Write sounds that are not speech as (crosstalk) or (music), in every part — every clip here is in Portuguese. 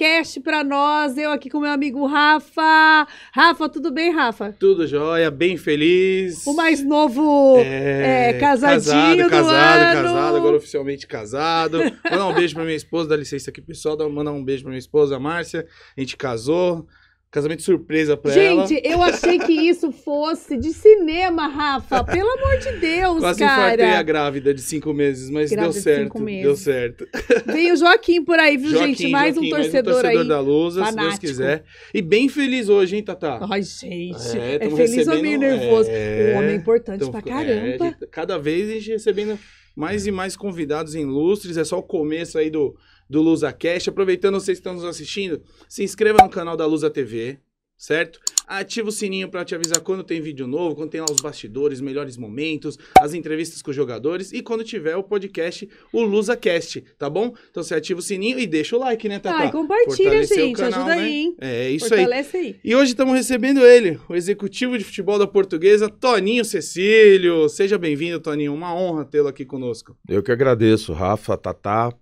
podcast para nós. Eu aqui com meu amigo Rafa. Rafa, tudo bem, Rafa? Tudo jóia, bem feliz. O mais novo é... É, casadinho casado, do casado, ano. Casado, agora oficialmente casado. (laughs) Mandar um beijo para minha esposa, dá licença aqui, pessoal. Mandar um beijo para minha esposa, Márcia. A gente casou. Casamento surpresa pra Gente, ela. Gente, eu achei que isso fosse de cinema, Rafa. Pelo amor de Deus, Quase cara. Quase infartei a grávida de cinco meses, mas grávida deu certo. Deu certo. Veio o Joaquim por aí, viu, Joaquim, gente? Mais, Joaquim, um mais, um torcedor aí. da Lusa, fanático. se Deus quiser. E bem feliz hoje, hein, Tatá? Ai, gente. É, é feliz ou meio nervoso? É... Um homem é importante tamo, pra é, caramba. É, gente, cada vez a gente recebendo mais e mais convidados ilustres. É só o começo aí do do Lusa Cash. Aproveitando vocês que estão nos assistindo, se inscreva no canal da Lusa TV, certo? Ativa o sininho para te avisar quando tem vídeo novo, quando tem lá os bastidores, melhores momentos, as entrevistas com os jogadores e quando tiver o podcast, o Cast, tá bom? Então você ativa o sininho e deixa o like, né, Tatá? Ah, e compartilha, Fortalecer gente, canal, ajuda né? aí, hein? É, é isso Fortalece aí. aí. E hoje estamos recebendo ele, o executivo de futebol da portuguesa, Toninho Cecílio. Seja bem-vindo, Toninho, uma honra tê-lo aqui conosco. Eu que agradeço, Rafa, Tatá,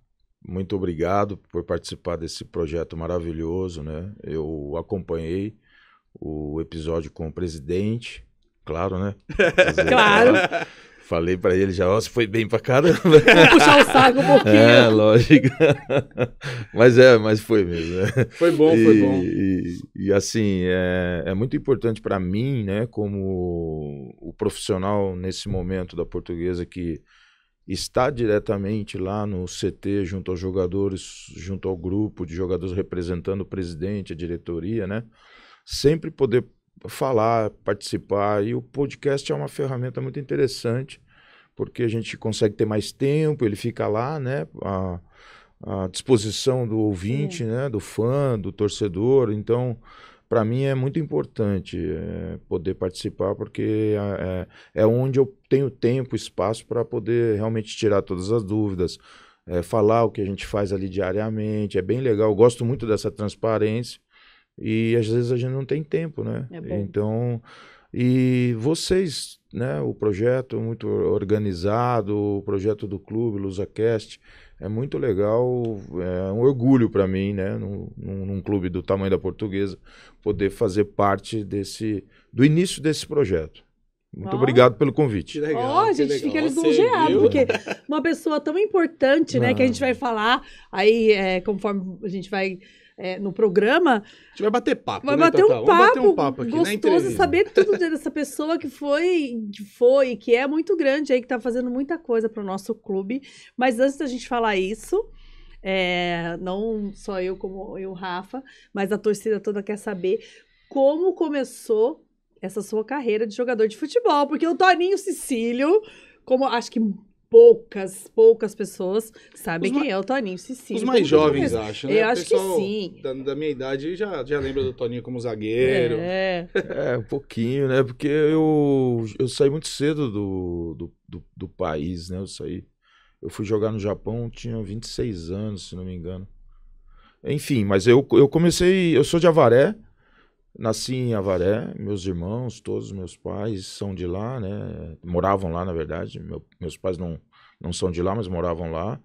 muito obrigado por participar desse projeto maravilhoso, né? Eu acompanhei o episódio com o presidente, claro, né? (laughs) claro. Falei para ele já, ó, oh, foi bem para caramba. (laughs) Vou puxar o saco um pouquinho. É, lógico. (laughs) mas é, mas foi mesmo. Né? Foi bom, e, foi bom. E, e assim, é, é muito importante para mim, né, como o profissional nesse momento da portuguesa que estar diretamente lá no CT junto aos jogadores, junto ao grupo de jogadores representando o presidente, a diretoria, né? Sempre poder falar, participar. E o podcast é uma ferramenta muito interessante, porque a gente consegue ter mais tempo, ele fica lá, né? A, à disposição do ouvinte, Sim. né, do fã, do torcedor. Então, para mim é muito importante é, poder participar, porque é, é, onde eu tenho tempo, espaço para poder realmente tirar todas as dúvidas, é, falar o que a gente faz ali diariamente. É bem legal, eu gosto muito dessa transparência e às vezes a gente não tem tempo, né? É então, e vocês, né? O projeto muito organizado, o projeto do clube, LusaCast. Cast é muito legal, é um orgulho para mim, né, num, num, clube do tamanho da portuguesa, poder fazer parte desse, do início desse projeto. Muito oh. obrigado pelo convite. Que legal, oh, a gente, legal. fica lisonjeado, porque (laughs) uma pessoa tão importante, né, que a gente vai falar, aí é, conforme a gente vai é, no programa. A gente vai bater papo. Vai né, bater, um papo bater, um papo aqui, gostoso saber tudo dessa pessoa que foi, que foi, que é muito grande aí, que está fazendo muita coisa para o nosso clube. Mas antes da gente falar isso, é, não só eu como eu, Rafa, mas a torcida toda quer saber como começou essa sua carreira de jogador de futebol, porque o Toninho Sicílio, como acho que poucas, poucas pessoas sabem os quem é o Toninho Cecílio. Os mais jovens acham, né? Eu o acho que sim. Da, da, minha idade já, já lembra do Toninho como zagueiro. É. é, um pouquinho, né? Porque eu, eu saí muito cedo do, do, do, do, país, né? Eu saí. Eu fui jogar no Japão, tinha 26 anos, se não me engano. Enfim, mas eu, eu comecei. Eu sou de Avaré. Nasci em Avaré, meus irmãos, todos meus pais são de lá, né? Moravam lá, na verdade. Meu, meus pais não, não são de lá, mas moravam lá.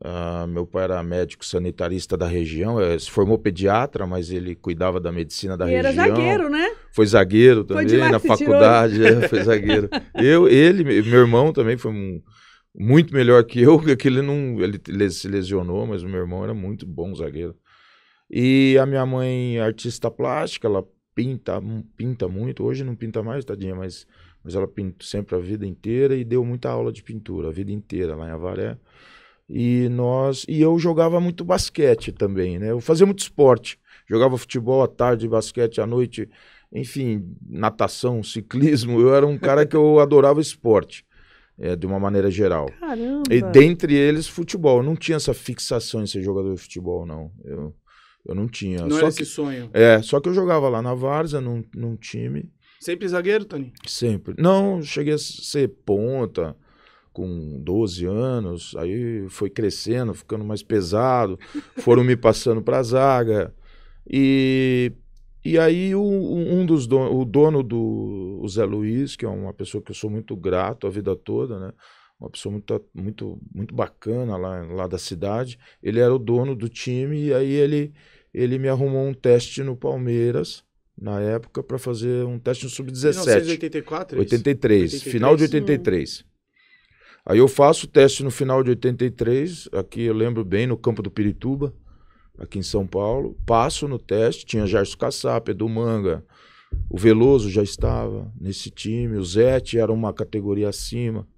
Uh, meu pai era médico sanitarista da região, é, se formou pediatra, mas ele cuidava da medicina da e região. Era zagueiro, né? Foi zagueiro também foi na faculdade, é, foi zagueiro. (laughs) eu, ele, meu irmão também foi um, muito melhor que eu, que ele não, ele, ele se lesionou, mas o meu irmão era muito bom zagueiro. E a minha mãe, artista plástica, ela pinta, hum, pinta muito. Hoje não pinta mais, tadinha, mas, mas ela pinta sempre a vida inteira e deu muita aula de pintura a vida inteira lá em Avaré. E nós, e eu jogava muito basquete também, né? Eu fazia muito esporte. Jogava futebol à tarde, basquete à noite, enfim, natação, (laughs) ciclismo. Eu era um cara que eu adorava esporte. É, de uma maneira geral. Caramba. E dentre eles, futebol. Eu não tinha essa fixação em ser jogador de futebol, não. Eu, eu não tinha. Não só era que, esse sonho. É, só que eu jogava lá na Varza, num, num time. Sempre zagueiro, Tony? Sempre. Não, cheguei a ser ponta com 12 anos, aí foi crescendo, ficando mais pesado, foram me passando para a zaga. E, e aí o, um dos don, o dono do o Zé Luiz, que é uma pessoa que eu sou muito grato a vida toda, né? uma pessoa muito, muito, muito bacana lá, lá da cidade. Ele era o dono do time e aí ele, ele me arrumou um teste no Palmeiras na época para fazer um teste no sub-17. 1984? 83, 83, final de 83. Hum. Aí eu faço o teste no final de 83, aqui eu lembro bem, no campo do Pirituba, aqui em São Paulo. Passo no teste, tinha Jarcio Caçapa, Edu Manga, o Veloso já estava nesse time, o Zete era uma categoria acima.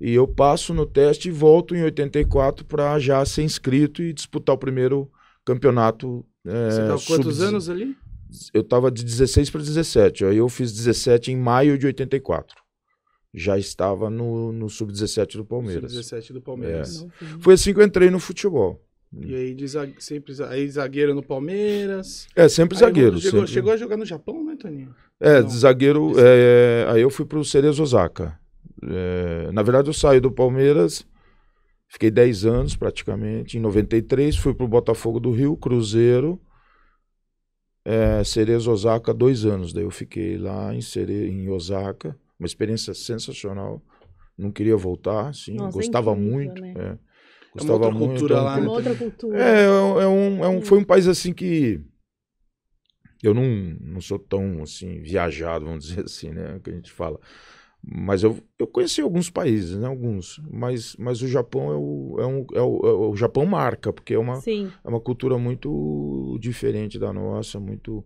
E eu passo no teste e volto em 84 para já ser inscrito e disputar o primeiro campeonato. É, Você estava quantos anos ali? Eu estava de 16 para 17. Aí eu fiz 17 em maio de 84. Já estava no, no sub-17 do Palmeiras. Sub-17 do Palmeiras. É. Foi assim que eu entrei no futebol. E aí, de zague... sempre aí zagueiro no Palmeiras. É, sempre aí zagueiro. Chegou, sempre. chegou a jogar no Japão, né, Toninho? É, Não. zagueiro. É, aí eu fui para o Cerezo Osaka. É, na verdade, eu saí do Palmeiras, fiquei 10 anos praticamente. Em 93, fui pro Botafogo do Rio, Cruzeiro, é, Cerezo Osaka, dois anos. Daí eu fiquei lá em, Cere em Osaka, uma experiência sensacional. Não queria voltar, sim, Nossa, é gostava incrível, muito. Né? É. Gostava é uma outra muito, cultura é lá. É né, uma outra cultura. É, é um, é um, é foi um país assim que eu não, não sou tão assim viajado, vamos dizer assim, né, que a gente fala. Mas eu, eu conheci alguns países, né? Alguns. Mas, mas o Japão é o, é, um, é, o, é o, Japão marca, porque é uma, é uma cultura muito diferente da nossa, muito.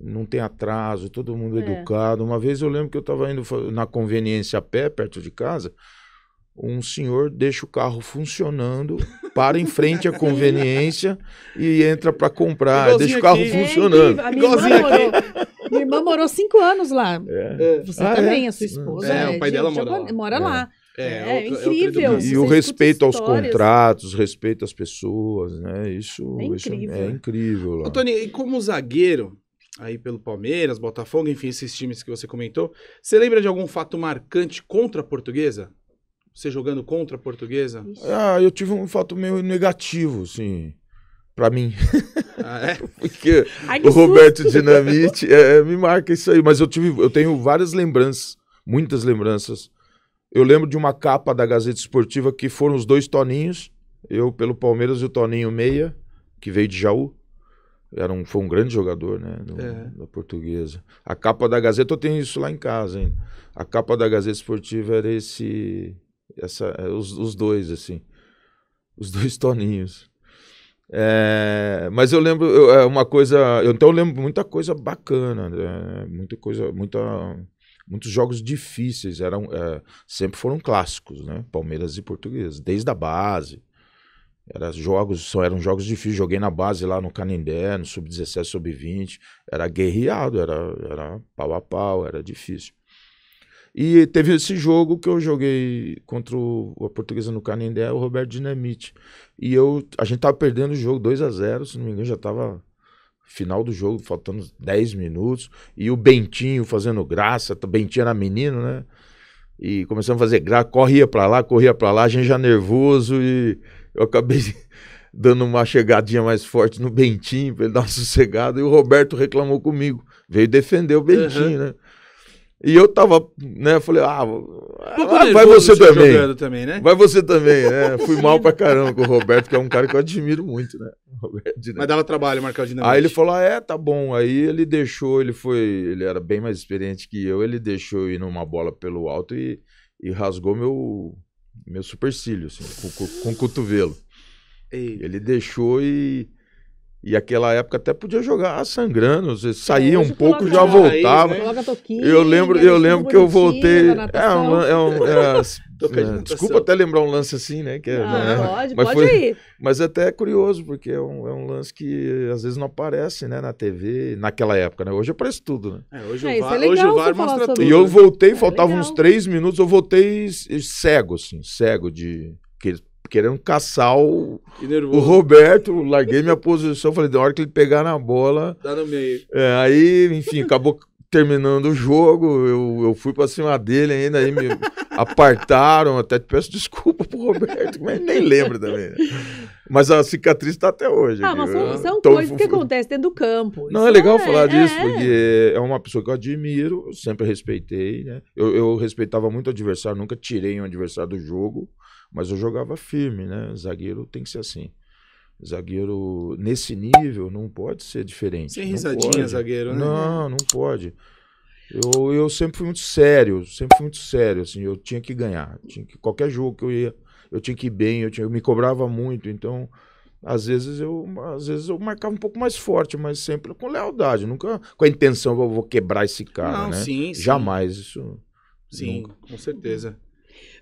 Não tem atraso, todo mundo é. educado. Uma vez eu lembro que eu estava indo na conveniência a pé, perto de casa, um senhor deixa o carro funcionando, para em frente à (laughs) conveniência e entra para comprar. deixa o carro aqui. funcionando. a minha Igualzinho minha irmã morou cinco anos lá. É. é. Você ah, também, tá é? a sua hum. esposa. É, o é pai dela mora lá. Mora é. lá. É, é, incrível. E, e o respeito aos contratos, respeito às pessoas, né? Isso é incrível, isso é incrível lá. Antônio, e como zagueiro, aí pelo Palmeiras, Botafogo, enfim, esses times que você comentou, você lembra de algum fato marcante contra a portuguesa? Você jogando contra a portuguesa? Ah, eu tive um fato meio negativo, assim para mim. Ah, é? (laughs) Porque Ai, o Roberto susto. Dinamite é, é, me marca isso aí. Mas eu, tive, eu tenho várias lembranças, muitas lembranças. Eu lembro de uma capa da Gazeta Esportiva que foram os dois Toninhos, eu pelo Palmeiras e o Toninho Meia, que veio de Jaú. Era um, foi um grande jogador, né? No, é. Da portuguesa. A capa da Gazeta, eu tenho isso lá em casa, hein? A capa da Gazeta Esportiva era esse. Essa, é, os, os dois, assim. Os dois Toninhos. É, mas eu lembro eu, é uma coisa, eu então lembro muita coisa bacana, né? muita coisa, muita, muitos jogos difíceis eram é, sempre foram clássicos, né? Palmeiras e Português, desde a base. Era jogos, só eram jogos difíceis. Joguei na base lá no Canindé, no sub-17, sub-20. Era guerreado, era, era pau a pau, era difícil. E teve esse jogo que eu joguei contra o, a portuguesa no Canindé, o Roberto Dinamite. E eu, a gente tava perdendo o jogo 2 a 0 se não me engano, já tava final do jogo, faltando 10 minutos. E o Bentinho fazendo graça, o Bentinho era menino, né? E começamos a fazer graça, corria para lá, corria para lá, a gente já nervoso e eu acabei (laughs) dando uma chegadinha mais forte no Bentinho pra ele dar uma sossegada. E o Roberto reclamou comigo, veio defender o Bentinho, uhum. né? E eu tava, né? Falei, ah, ah vai você também. também né? Vai você também, né? (laughs) Fui mal pra caramba com o Roberto, que é um cara que eu admiro muito, né? Roberto, né? Mas dava trabalho marcar o dinamite. Aí ele falou, ah, é, tá bom. Aí ele deixou, ele foi, ele era bem mais experiente que eu, ele deixou ir numa bola pelo alto e, e rasgou meu, meu supercílio, assim, com, com, com o cotovelo. Ele deixou e. E aquela época até podia jogar sangrando, você saía é, um pouco já voltava. Raiz, né? eu lembro, eu lembro que eu voltei. É, um, é, um, é, (laughs) é desculpa até lembrar um lance assim, né? Que, ah, né? Pode, mas pode foi, ir. Mas é até é curioso, porque é um, é um lance que às vezes não aparece né, na TV, naquela época, né? Hoje aparece tudo, né? É, hoje, o VAR, hoje o VAR mostra tudo. E eu né. voltei, faltavam uns três minutos, eu voltei cego, assim, cego de querendo caçar o, o Roberto, larguei minha posição, falei, da hora que ele pegar na bola. Tá no meio. É, aí, enfim, acabou terminando o jogo, eu, eu fui pra cima dele ainda, aí me apartaram, até te peço desculpa pro Roberto, mas nem lembro também. Né? Mas a cicatriz tá até hoje. Ah, mas são, são então, coisas que (laughs) acontecem dentro do campo. Não, é legal é, falar é, disso, é. porque é uma pessoa que eu admiro, sempre respeitei, né? Eu, eu respeitava muito o adversário, nunca tirei um adversário do jogo. Mas eu jogava firme, né? Zagueiro tem que ser assim. Zagueiro nesse nível não pode ser diferente. Sem risadinha, zagueiro, né? Não, não pode. Eu, eu sempre fui muito sério, sempre fui muito sério, assim, eu tinha que ganhar. Tinha que, qualquer jogo que eu ia, eu tinha que ir bem, eu, tinha, eu me cobrava muito, então às vezes eu às vezes eu marcava um pouco mais forte, mas sempre com lealdade, nunca com a intenção eu vou quebrar esse cara, não, né? Sim, sim. Jamais isso. Sim, nunca. com certeza.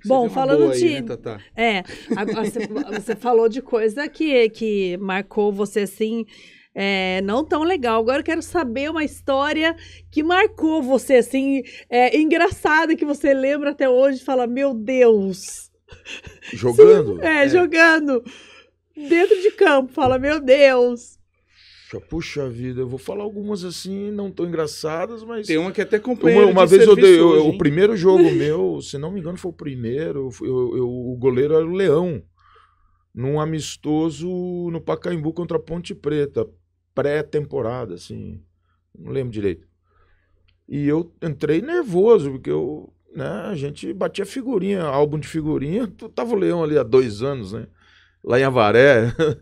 Bom, falando de. Aí, né, é, agora você, você, falou de coisa que, que marcou você assim. É, não tão legal. Agora eu quero saber uma história que marcou você, assim, é, engraçada, que você lembra até hoje e fala: Meu Deus! Jogando? Sim, (laughs) é, é, jogando. Dentro de campo, fala: Meu Deus! Puxa vida, eu vou falar algumas assim, não tão engraçadas, mas. Tem uma que até comprei. Uma, uma vez eu dei. eu, o primeiro jogo (laughs) meu, se não me engano, foi o primeiro. Eu, o goleiro era o Leão. Num amistoso no Pacaembu contra a Ponte Preta. Pré-temporada, assim. Não lembro direito. E eu entrei nervoso, porque eu. Né, a gente batia figurinha, álbum de figurinha. Tava o Leão ali há dois anos, né? Lá em Avaré. (laughs)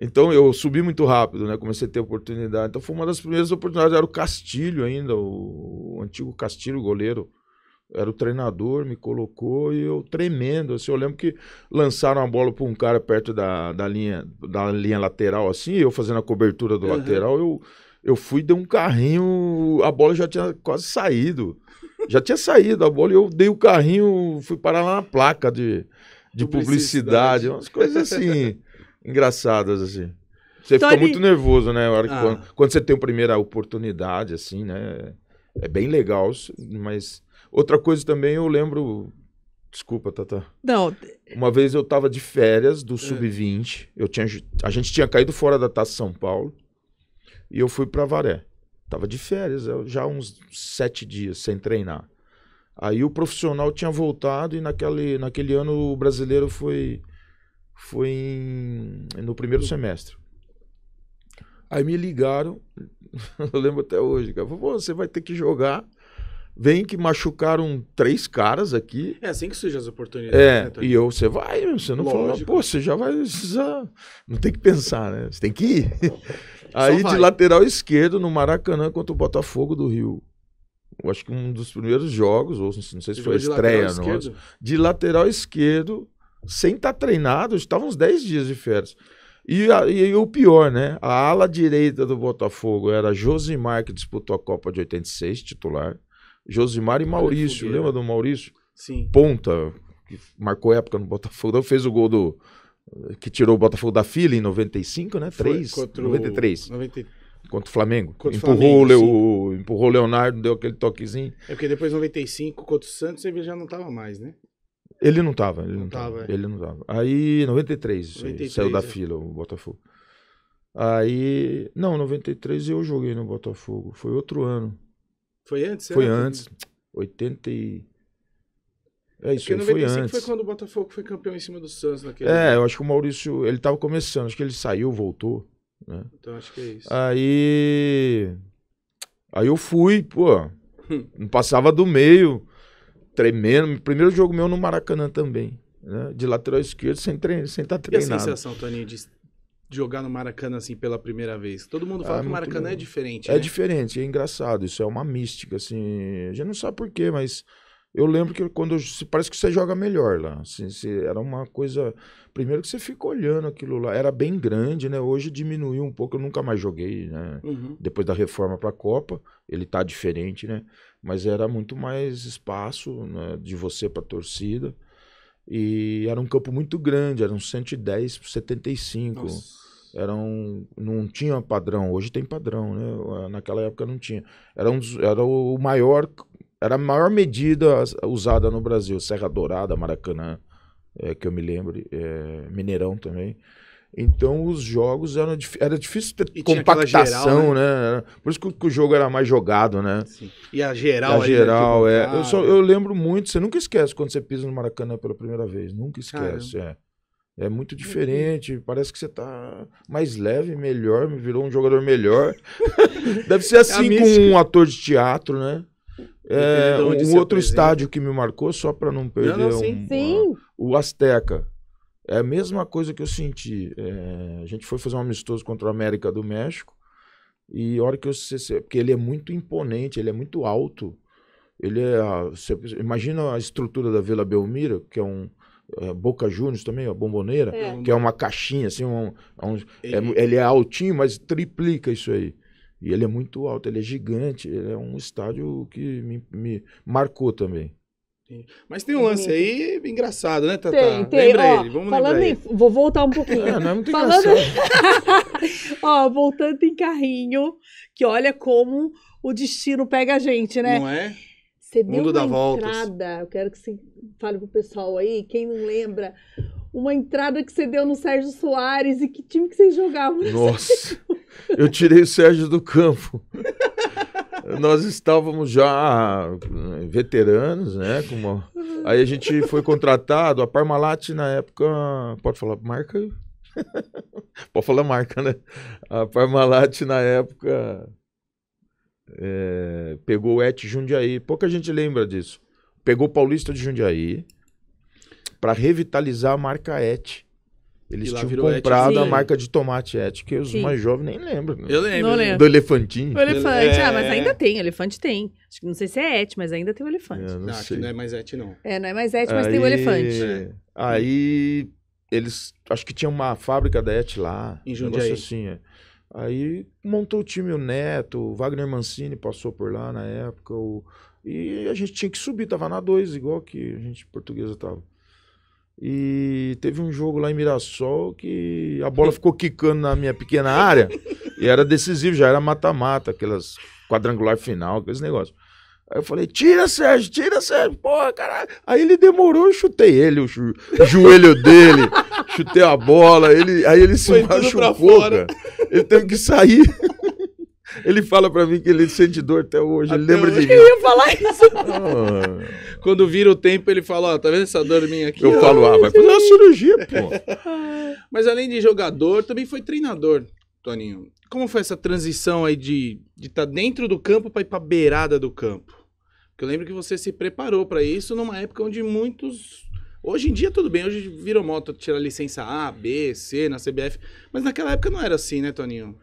Então eu subi muito rápido, né? Comecei a ter oportunidade. Então foi uma das primeiras oportunidades. Era o Castilho ainda, o, o antigo Castilho, goleiro. Era o treinador, me colocou e eu tremendo. Assim, eu lembro que lançaram a bola para um cara perto da, da, linha, da linha lateral, assim, eu fazendo a cobertura do uhum. lateral, eu, eu fui, dei um carrinho, a bola já tinha quase saído. Já tinha saído a bola e eu dei o carrinho, fui parar lá na placa de, de publicidade, publicidade umas coisas assim. (laughs) engraçadas, assim. Você Tony... Então fica muito nervoso, né? Hora que, ah. quando, quando, você tem a primeira oportunidade, assim, né? É bem legal, mas... Outra coisa também, eu lembro... Desculpa, Tata. Não. Uma vez eu tava de férias do ah. Sub-20. Eu tinha, a gente tinha caído fora da Taça São Paulo. E eu fui para Varé. Tava de férias, já uns sete dias sem treinar. Aí o profissional tinha voltado e naquele, naquele ano o brasileiro foi foi em, no primeiro uhum. semestre. Aí me ligaram, (laughs) eu lembro até hoje, cara, você vai ter que jogar. Vem que machucaram três caras aqui. É assim que surgem as oportunidades. É, né, e eu, você vai, você não Lógico. falou, pô, você já vai. Já... Não tem que pensar, né? Você tem que ir. (laughs) Aí de lateral esquerdo no Maracanã contra o Botafogo do Rio. Eu acho que um dos primeiros jogos, ou não sei se foi a estreia, não de lateral esquerdo, sem estar tá treinado, estava uns 10 dias de férias. E, e, o pior, né? A ala direita do Botafogo era Josimar, que disputou a Copa de 86, titular. Josimar e Maurício. Lembra do Maurício? Sim. Ponta, que marcou época no Botafogo. Fez o gol do. que tirou o Botafogo da fila em 95, né? Foi 3, contra 93. O... Contra o Flamengo. Contra empurrou, o empurrou o Leonardo, deu aquele toquezinho. É porque depois 95, contra o Santos, ele já não estava mais, né? Ele não tava, ele não, não tava, tava. É. Ele não tava. Aí, 93, 93 saiu da é. fila o Botafogo. Aí, não, 93 eu joguei no Botafogo. Foi outro ano. Foi antes? Foi é? antes. antes. 80 e... É, é isso, porque foi antes. foi quando o Botafogo foi campeão em cima do Santos naquele. É, eu acho que o Maurício, ele tava começando, acho que ele saiu, voltou, né? Então acho que é isso. Aí Aí eu fui, pô. Hum. não passava do meio tremendo. Primeiro jogo meu no Maracanã também. Né? De lateral esquerdo sem estar trein... sem estar tá treinado. E a sensação, Toninho, de jogar no Maracanã assim pela primeira vez? Todo mundo fala é, que o Maracanã é diferente. É né? diferente, é engraçado. Isso é uma mística, assim. A gente não sabe porquê, mas eu lembro que quando parece que você joga melhor lá. Assim, você, era uma coisa. Primeiro que você fica olhando aquilo lá. Era bem grande, né? Hoje diminuiu um pouco. Eu nunca mais joguei, né? Uhum. Depois da reforma para a Copa, ele tá diferente, né? mas era muito mais espaço né, de você para a torcida. E era um campo muito grande, eram 110 por 75. Nossa. um não tinha padrão, hoje tem padrão, né? Naquela época não tinha. Era, um, era o maior, era a maior medida usada no Brasil, Serra Dourada, Maracanã, é, que eu me lembro, é, Mineirão também. Então os jogos eram era difícil ter e compactação, geral, né? né? Por isso que, que, o jogo era mais jogado, né? Sim. E a geral, a geral tipo, é. Ah, eu, só, eu lembro muito. Você nunca esquece quando você pisa no Maracanã pela primeira vez. Nunca esquece. É. É muito uhum. diferente, parece que você tá mais leve, melhor, me virou um jogador melhor. (laughs) Deve ser assim é com um ator de teatro, né? É, um outro estádio que me marcou, só para não perder não, não, sim, um, sim. Uma, o Azteca. É a mesma coisa que eu senti. É, a gente foi fazer um amistoso contra o América do México. E a hora que eu. Porque ele é muito imponente, ele é muito alto. Ele é. Você, imagina a estrutura da Vila Belmira, que é um. É, Boca Juniors também, a Bomboneira, é. que é uma caixinha, assim, um, é um é ele... ele é altinho, mas triplica isso aí. E ele é muito alto, ele é gigante, ele é um estádio que me, me marcou também. Mas tem um lance aí engraçado, né, Tatá? Tem, tem. Lembra ó, ele, vamos falando em... ele. Vou voltar um pouquinho. não é, é muito falando... (laughs) ó, voltando em carrinho, que olha como o destino pega a gente, né? Não é? Você Mundo deu uma entrada, voltas. eu quero que você fale pro pessoal aí, quem não lembra, uma entrada que você deu no Sérgio Soares e que time que vocês jogavam? Nossa, eu tirei o Sérgio do campo. (laughs) nós estávamos já eh, veteranos, né? Uma... Aí a gente foi contratado, a Parmalat na época. Pode falar marca? (laughs) pode falar marca, né? A Parmalat na época é... pegou o Et Jundiaí. Pouca gente lembra disso. Pegou o Paulista de Jundiaí para revitalizar a marca Et. Eles tinham comprado a marca de tomate ética que os Sim. mais jovens nem lembram. Né? Eu lembro. lembro. Do elefantinho. O elefante. É... Ah, mas ainda é. tem. Elefante tem. Acho que não sei se é et, mas ainda tem o elefante. É, não, sei. não é mais et, não. É, não é mais et, mas aí... tem o elefante. É. Aí eles... Acho que tinha uma fábrica da et lá. Em Jundiaí. Um assim, é. Aí montou o time o Neto, o Wagner Mancini passou por lá na época. O... E a gente tinha que subir. Tava na 2, igual que a gente portuguesa tava. E teve um jogo lá em Mirassol que a bola ficou quicando na minha pequena área e era decisivo, já era mata-mata, aquelas quadrangular final, aqueles negócios. Aí eu falei, tira, Sérgio, tira, Sérgio, porra, caralho. Aí ele demorou, eu chutei ele, o, joelho dele, chutei a bola, ele, aí ele se Foi machucou, cara. Ele teve que sair. Ele fala para mim que ele sente dor até hoje, até ele lembra hoje de mim. Eu ia falar isso. Ah. Quando vira o tempo, ele fala, ó, oh, tá vendo essa dor minha aqui? Eu falo, ah, vai fazer uma cirurgia, pô. (laughs) Mas além de jogador, também foi treinador, Toninho. Como foi essa transição aí de estar de tá dentro do campo para ir pra beirada do campo? Porque eu lembro que você se preparou para isso numa época onde muitos Hoje em dia tudo bem, hoje virou moto, tira licença A, B, C na CBF. Mas naquela época não era assim, né, Toninho?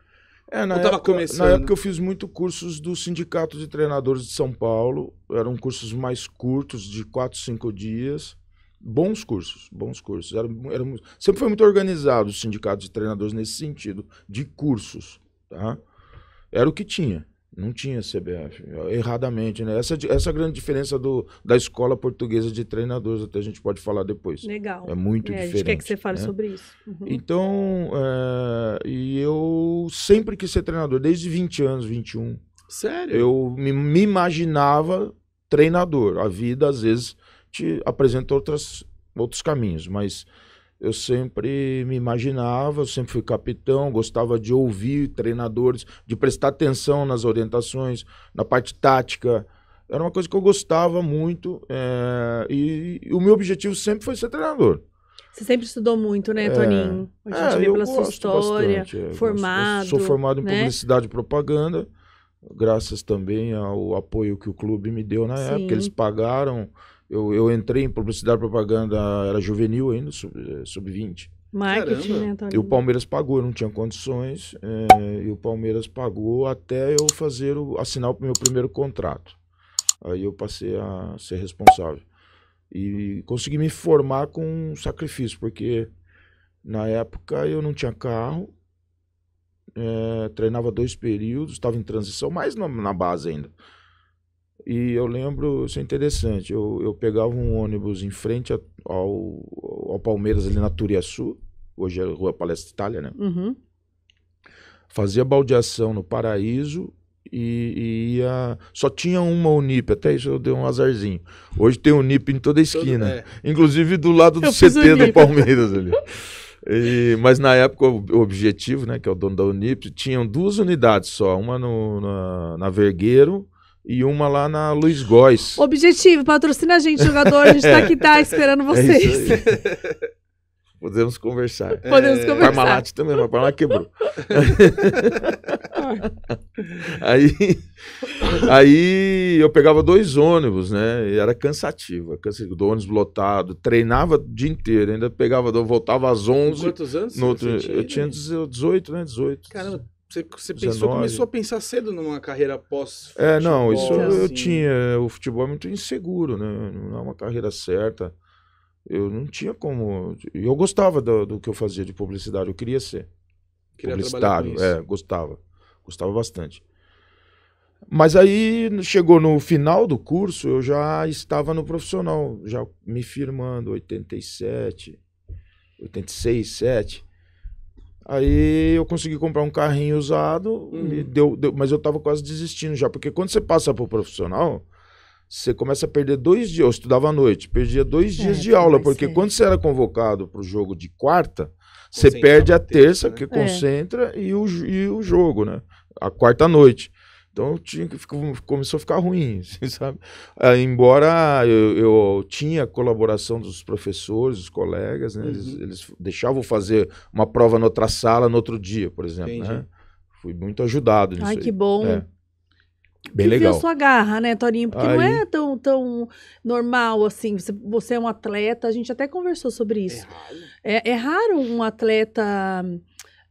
É, na, eu época, começando. na época eu fiz muito cursos do Sindicato de Treinadores de São Paulo. Eram cursos mais curtos, de quatro, cinco dias. Bons cursos, bons cursos. Era, era, sempre foi muito organizado o Sindicato de Treinadores nesse sentido, de cursos. Tá? Era o que tinha. Não tinha CBF, erradamente, né? Essa, essa grande diferença do, da escola portuguesa de treinadores, até a gente pode falar depois. Legal. É muito é, diferente. A gente quer que você fale né? sobre isso. Uhum. Então, é, e eu sempre quis ser treinador, desde 20 anos, 21. Sério? Eu me, me imaginava treinador. A vida, às vezes, te apresenta outras, outros caminhos, mas eu sempre me imaginava, eu sempre fui capitão, gostava de ouvir treinadores, de prestar atenção nas orientações, na parte tática. Era uma coisa que eu gostava muito é, e, e, o meu objetivo sempre foi ser treinador. Você sempre estudou muito, né, é. Toninho? É, a gente é, vê pela sua história, bastante, é, formado. sou formado em né? publicidade e propaganda, graças também ao apoio que o clube me deu na Sim. época. Eles pagaram eu, eu entrei em publicidade e propaganda, era juvenil ainda, sub-20. Sub Marketing, Antônio? Né, e o Palmeiras pagou, eu não tinha condições. É, e o Palmeiras pagou até eu fazer o, assinar o meu primeiro contrato. Aí eu passei a ser responsável. E consegui me formar com um sacrifício, porque na época eu não tinha carro, é, treinava dois períodos, estava em transição, mas na, na base ainda. E eu lembro, isso é interessante, eu, eu pegava um ônibus em frente a, ao, ao Palmeiras, ali na Turiaçu, hoje é Rua Palestra Itália, né? Uhum. Fazia baldeação no Paraíso e, e, ia. Só tinha uma Unip, até isso eu dei um azarzinho. Hoje tem Unip em toda a esquina, Todo, é. inclusive do lado do eu CT do Palmeiras ali. E, mas na época o objetivo, né, que é o dono da Unip, tinham duas unidades só, uma no, na, na Vergueiro e uma lá na Luiz Góes. Objetivo, patrocina a gente, jogador. A gente tá aqui, tá (laughs) é esperando vocês. É (laughs) Podemos conversar. (laughs) Podemos é. conversar. Parmalat também, mas Parmalat quebrou. aí, aí eu pegava dois ônibus, né? E era cansativo, cansativo. Do ônibus lotado, treinava o dia inteiro, ainda pegava, voltava às 11. Quantos anos? No outro, eu tinha 18, né? 18. Caramba, você, você pensou, começou a pensar cedo numa carreira pós futebol É, não, isso assim. eu tinha. O futebol é muito inseguro, né? Não é uma carreira certa. Eu não tinha como. Eu gostava do, do que eu fazia de publicidade, eu queria ser. Queria publicitário, é, gostava. Gostava bastante. Mas aí chegou no final do curso, eu já estava no profissional, já me firmando, 87, 86, 7. Aí eu consegui comprar um carrinho usado, uhum. deu, deu, mas eu tava quase desistindo já, porque quando você passa pro profissional, você começa a perder dois dias. Eu estudava à noite, perdia dois é, dias de aula, porque ser. quando você era convocado para o jogo de quarta, você perde a terça, né? que é. concentra, e o, e o jogo, né? A quarta noite. Então eu tinha que começou a ficar ruim, (laughs) assim, sabe? Ah, embora eu, eu tinha a colaboração dos professores, dos colegas, né? uhum. eles, eles, deixavam fazer uma prova noutra outra sala no outro dia, por exemplo. Né? Fui muito ajudado nisso. Ai, aí. que bom. É. Bem legal. Viu sua garra, né, Torinho? Porque aí... não é tão, tão normal assim. Você, você é um atleta, a gente até conversou sobre isso. É raro, é, é raro um atleta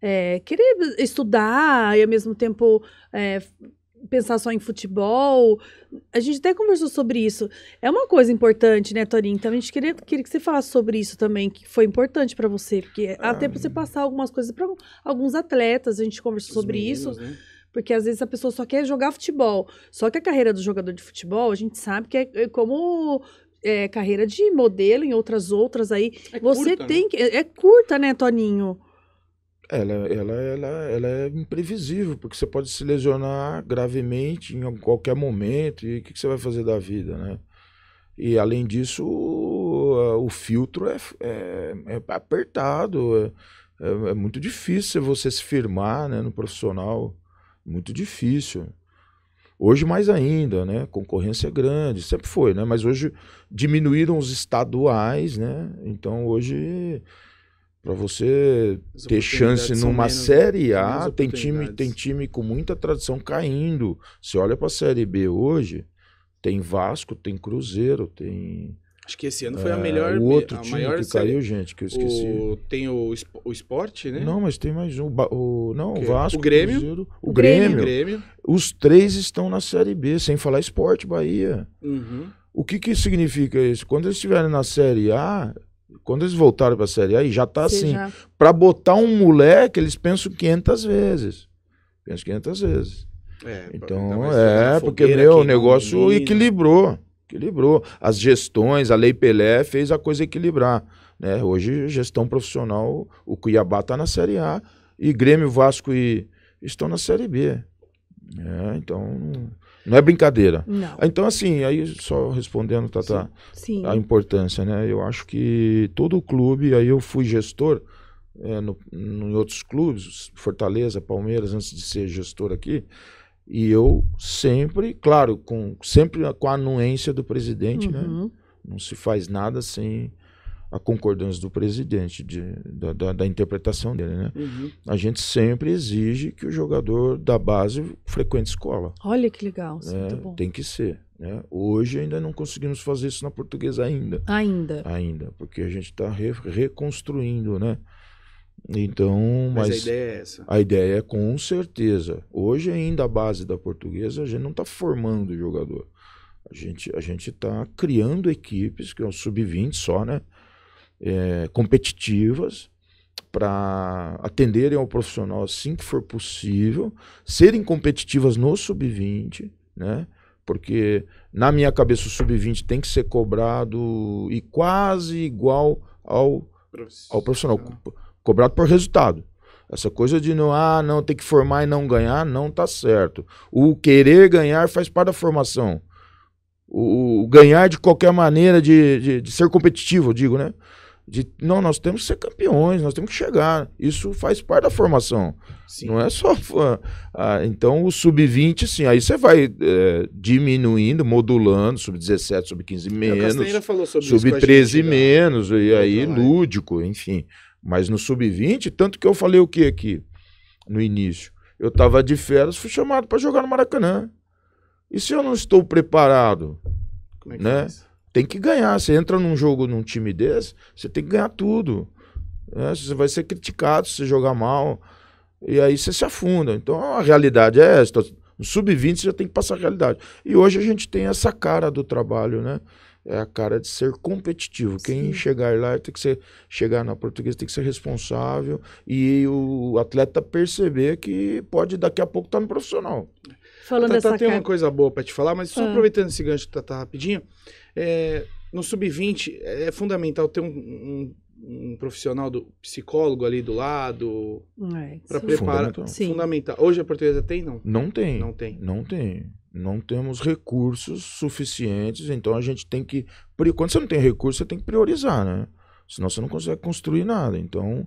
é, querer estudar e ao mesmo tempo é, pensar só em futebol. A gente até conversou sobre isso. É uma coisa importante, né, Torinho? Então a gente queria, queria que você falasse sobre isso também, que foi importante para você, porque é ah, até para você hum. passar algumas coisas para alguns atletas, a gente conversou sobre meninos, isso. Né? Porque às vezes a pessoa só quer jogar futebol. Só que a carreira do jogador de futebol, a gente sabe que é, é como é, carreira de modelo em outras outras aí. É você curta, né? tem que. É, é curta, né, Toninho? Ela, ela, ela, ela é imprevisível, porque você pode se lesionar gravemente em qualquer momento, e o que você vai fazer da vida, né? E além disso, o, o filtro é, é, é apertado, é, é, é, muito difícil você se firmar né, no profissional, muito difícil. Hoje mais ainda, né? Concorrência é grande, sempre foi, né? Mas hoje diminuíram os estaduais, né? Então hoje para você As ter chance numa menos, Série A, tem time, tem time com muita tradição caindo. Você olha para a Série B hoje, tem Vasco, tem Cruzeiro, tem. Acho que esse ano foi é, a melhor. O outro a time maior que série... caiu, gente, que eu esqueci. O... Tem o, o esporte, né? Não, mas tem mais um. O, não, o Vasco, o Grêmio. Cruzeiro, o, o Grêmio. Grêmio. Os três estão na Série B, sem falar esporte, Bahia. Uhum. O que, que significa isso? Quando eles estiverem na Série A, quando eles voltaram para a Série A, já tá assim. Já... Para botar um moleque, eles pensam 500 vezes. Pensam 500 vezes. É, então, é, porque meu o negócio combina. Né? equilibrou. Equilibrou. As gestões, a Lei Pelé fez a coisa equilibrar. Né? Hoje, gestão profissional, o Cuiabá está na Série A e Grêmio, Vasco e estão na Série B. É, então, não é brincadeira. Não. Ah, então, assim, aí só respondendo, Tata, sim, sim. a importância, né? Eu acho que todo clube, aí eu fui gestor é, no, no, em outros clubes, Fortaleza, Palmeiras, antes de ser gestor aqui, e eu sempre, claro, com, sempre com a anuência do presidente, né? uhum. né? Não se faz nada sem. Assim, a concordância do presidente, de, da, da, da, interpretação dele, né? Uhum. A gente sempre exige que o jogador da base frequente escola. Olha que legal, certo? É é, muito bom. Tem que ser. Né? Hoje ainda não conseguimos fazer isso na portuguesa ainda. Ainda. Ainda, porque a gente está re, reconstruindo, né? Então, mas, mas, a ideia é essa. A ideia é com certeza. Hoje ainda a base da portuguesa a gente não está formando o jogador. A gente a gente está criando equipes que é o sub-20 só, né? é, competitivas para atenderem ao profissional assim que for possível, serem competitivas no sub-20, né? Porque na minha cabeça o sub-20 tem que ser cobrado e quase igual ao profissional, ao profissional cobrado por resultado. Essa coisa de não, ah, não, tem que formar e não ganhar, não tá certo. O querer ganhar faz parte da formação. O, o ganhar de qualquer maneira, de, de, de ser competitivo, digo, né? de não, nós temos que ser campeões, nós temos que chegar. Isso faz parte da formação. Sim. Não é só. (laughs) Ah, então, o sub-20, sim, aí você vai é, diminuindo, modulando, sub-17, sub-15 é, menos. Sub-13 menos, e aí é. lúdico, enfim. Mas no sub-20, tanto que eu falei o que aqui no início? Eu estava de férias, fui chamado para jogar no Maracanã. E se eu não estou preparado? Como é que né? É tem que ganhar. Você entra num jogo, num time desse, você tem que ganhar tudo. Né? Você vai ser criticado se você jogar mal. E aí você se afunda. Então a realidade é essa. No sub-20 você já tem que passar a realidade. E hoje a gente tem essa cara do trabalho, né? É a cara de ser competitivo. Sim. Quem chegar lá tem que ser, chegar na portuguesa tem que ser responsável e o atleta perceber que pode daqui a pouco estar tá no profissional. Falando Tata, dessa tem cara... uma coisa boa para te falar, mas só ah. aproveitando esse gancho, tá rapidinho. É, no sub-20 é fundamental ter um, um, um, profissional do psicólogo ali do lado é, para preparar. Fundamental. fundamental. Hoje a portuguesa tem não? Não tem. Não tem. Não tem. Não temos recursos suficientes, então a gente tem que quando você não tem recurso, você tem que priorizar, né? Senão você não consegue construir nada. Então,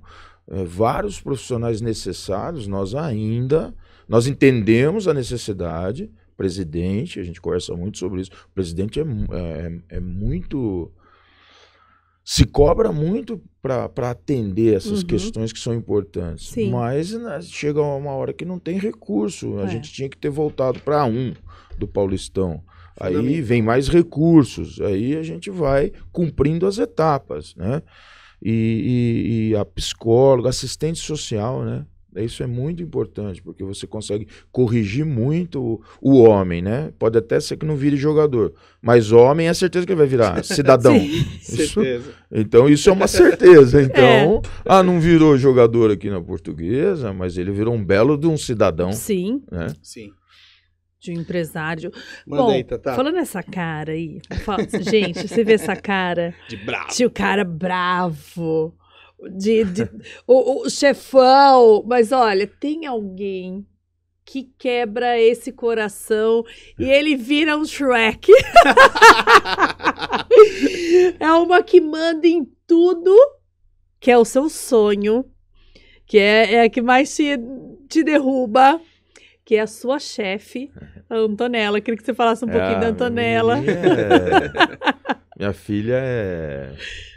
é, vários profissionais necessários, nós ainda nós entendemos a necessidade, presidente, a gente conversa muito sobre isso, o presidente é, é, é, é muito. Se cobra muito para atender essas uhum. questões que são importantes. Sim. Mas né, chega uma hora que não tem recurso. A é. gente tinha que ter voltado para um do Paulistão. Aí vem mais recursos, aí a gente vai cumprindo as etapas, né? E, e, e a psicóloga, assistente social, né? É, isso é muito importante, porque você consegue corrigir muito o, o homem, né? Pode até ser que não vire jogador, mas homem é certeza que ele vai virar (laughs) cidadão. Sim, isso, então isso é uma certeza. Então, é. ah, não virou jogador aqui na portuguesa, mas ele virou um belo de um cidadão. Sim. Né? Sim. De um empresário. Manda Bom, aí, Tata. falando nessa cara aí, falo, gente, você vê essa cara. De bravo. De um cara bravo de, de o, o chefão. Mas olha, tem alguém que quebra esse coração e é. ele vira um Shrek. (laughs) é uma que manda em tudo, que é o seu sonho, que é, é a que mais te, te derruba, que é a sua chefe, é. a Antonella. Queria que você falasse um é, pouquinho da ah, Antonella. Minha, minha filha é (laughs)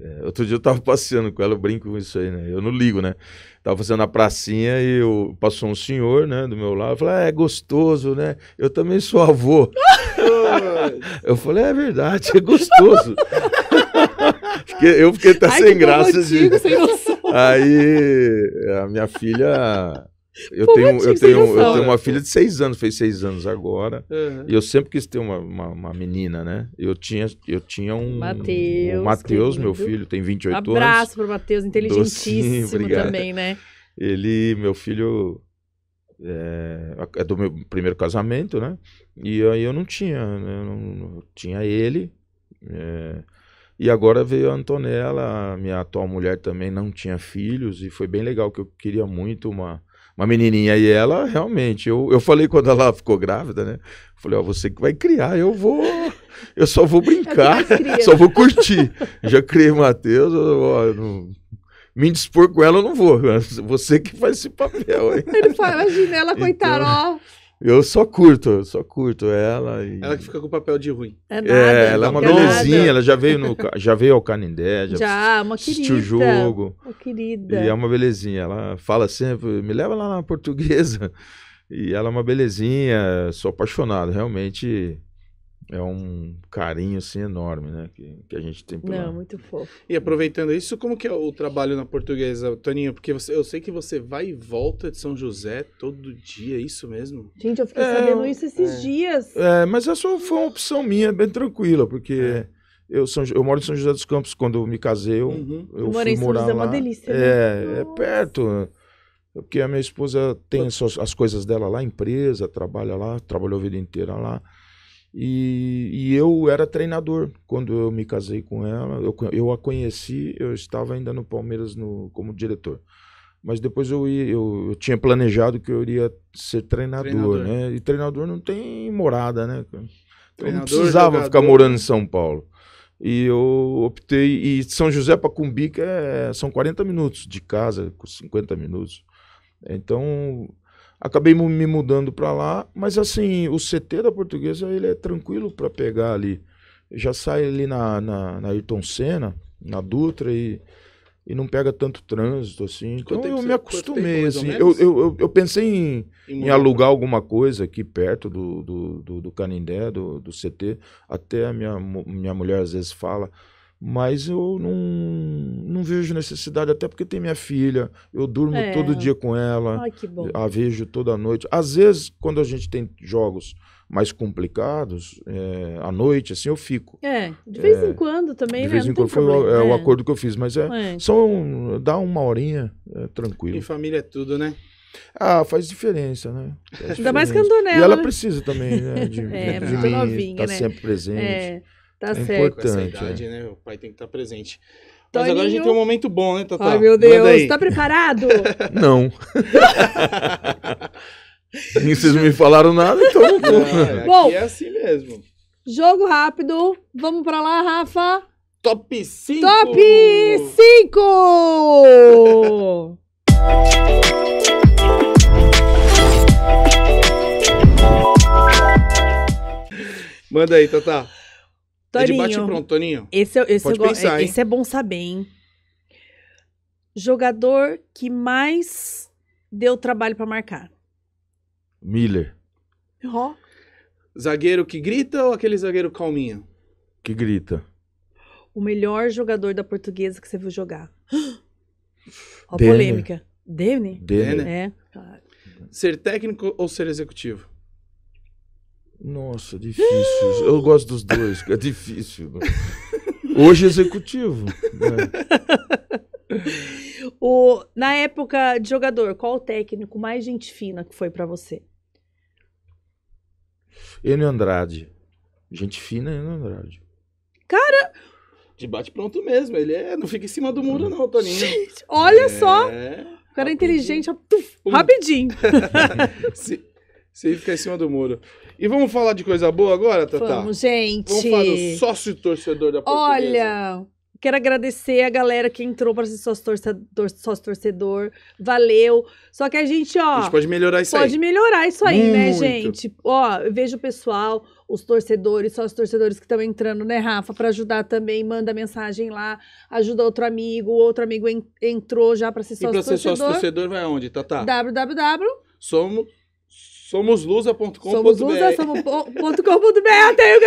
É, outro dia eu tava (laughs) passeando com ela, eu brinco com isso aí, né? Eu não ligo, né? Tava fazendo na pracinha e eu, passou um senhor, né, do meu lado, falou: ah, é gostoso, né? Eu também sou avô. (laughs) eu falei, é verdade, é gostoso. (laughs) eu fiquei até Ai, sem graça. de... sem noção. Aí a minha filha eu, Pô, tenho, eu, tenho, eu tenho uma filha de seis anos, fez seis anos agora. Uhum. E eu sempre quis ter uma, uma, uma, menina, né? Eu tinha, eu tinha um. Matheus. Um Matheus, meu filho, tem 28 Abraço anos. Abraço pro Matheus, inteligentíssimo Docinho, também, né? Ele, meu filho, é, é, do meu primeiro casamento, né? E aí eu não tinha, né? eu não, tinha ele. É, e agora veio a Antonella, minha atual mulher também não tinha filhos, e foi bem legal, que eu queria muito uma uma menininha. E ela, realmente, eu, eu falei quando ela ficou grávida, né? Falei, ó, você que vai criar, eu vou. Eu só vou (laughs) é brincar, né? só vou curtir. Já criei Matheus, ó, não me dispor com ela, eu não vou. (laughs) Você que faz esse papel aí. Ele faz janela ela, (laughs) então, coitada, ó. Eu só curto, eu só curto ela. E... Ela que fica com o papel de ruim. É, é nada, é ela é uma belezinha, ela já veio, no, (laughs) já veio ao Canindé, já, já uma querida, o jogo. Uma querida. E é uma belezinha. Ela fala sempre, me leva lá na portuguesa. (laughs) E ela é uma belezinha, sou apaixonado, realmente é um carinho assim enorme, né? Que, que a gente tem por Não, muito fofo. E aproveitando isso, como que é o trabalho na portuguesa, Toninho? Porque você, eu sei que você vai e volta de São José todo dia, é isso mesmo? Gente, eu fiquei é, sabendo isso é. esses é. dias. É, mas essa foi uma opção minha, bem tranquila, porque é. eu, São, eu moro em São José dos Campos, quando me casei, eu, uhum. eu, eu fui em São morar José, lá. é uma delícia. É, né? é perto. É porque a minha esposa tem as, as coisas dela lá, empresa, trabalha lá, trabalhou a vida inteira lá. E, e, eu era treinador quando eu me casei com ela. Eu, eu a conheci, eu estava ainda no Palmeiras no, como diretor. Mas depois eu, ia, eu, eu tinha planejado que eu iria ser treinador, treinador, né? E treinador não tem morada, né? Então não precisava jogador, ficar morando em São Paulo. E eu optei. E São José para Cumbica é, são 40 minutos de casa, 50 minutos. Então Acabei me mudando para lá, mas assim, o CT da Portuguesa ele é tranquilo para pegar ali. Já sai ali na, na, na Ayrton Senna, na Dutra e, e não pega tanto trânsito assim. Então eu me acostumei assim. Eu, eu, eu, pensei em, em, em alugar alguma coisa aqui perto do, do, do, do Canindé, do, do CT. Até a minha, minha mulher às vezes fala, mas eu não, não vejo necessidade, até porque tem minha filha, eu durmo é. todo dia com ela, Ai, a vejo toda noite. Às vezes, quando a gente tem jogos mais complicados, é, à noite, assim, eu fico. É, de vez é, em quando também, de né? vez em quando foi o, é, o é. acordo que eu fiz, mas é, é. são, dá uma horinha, é tranquilo. E família é tudo, né? Ah, faz diferença, né? Faz Ainda diferença. mais que andou nela. E ela né? precisa também, né? De, (laughs) é, de muito mim, novinha, tá né? sempre presente. É. Tá é certo. importante essa é. idade, é. né? O pai tem que estar tá presente. Mas Toninho... agora a gente tem um momento bom, né, Tatá? Ai, meu Deus, tá preparado? (laughs) Não. (laughs) vocês não me falaram nada, então não tô. É, bom, é assim mesmo. Jogo rápido. Vamos pra lá, Rafa. Top 5! Top 5! Manda aí, Tatá. Toninho, é de bate pronto, Toninho. Esse, é, esse, Pode eu pensar, é bom saber, hein? Jogador que mais deu trabalho para marcar. Miller. Ó. Oh. Zagueiro que grita ou aquele zagueiro calminho? Que grita. O melhor jogador da portuguesa que você viu jogar. Ó, polêmica. Dene? Dene? É, Ser técnico ou ser executivo? Nossa, difícil. Eu gosto dos dois, é difícil. Hoje é executivo. Né? (laughs) o, na época de jogador, qual o técnico mais gente fina que foi para você? Enio Andrade. Gente fina, Enio Andrade. Cara! De bate-pronto mesmo. Ele é, não fica em cima do muro, não, Toninho. Gente, olha é... só! O cara é inteligente, tuf, rapidinho. (laughs) se, se ficar em cima do muro. E vamos falar de coisa boa agora, Tatá? Vamos, gente. Vamos falar do sócio torcedor da Portuguesa. Olha, quero agradecer a galera que entrou para ser sócio torcedor, sócio torcedor. Valeu. Só que a gente, ó. A gente pode melhorar isso pode aí. Pode melhorar isso aí, né, Muito. né, gente? Ó, eu vejo o pessoal, os torcedores, sócios torcedores que estão entrando, né, Rafa, para ajudar também. Manda mensagem lá, ajuda outro amigo. Outro amigo en entrou já para ser sócio torcedor. E para ser sócio torcedor vai aonde, Tatá? www. Somos Somoslusa.com.br. Somoslusa.com.br.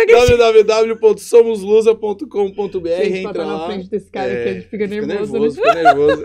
que www.somoslusa.com.br. Entra tá lá. na frente desse cara é, que a gente fica, nervoso. nervoso, né? nervoso.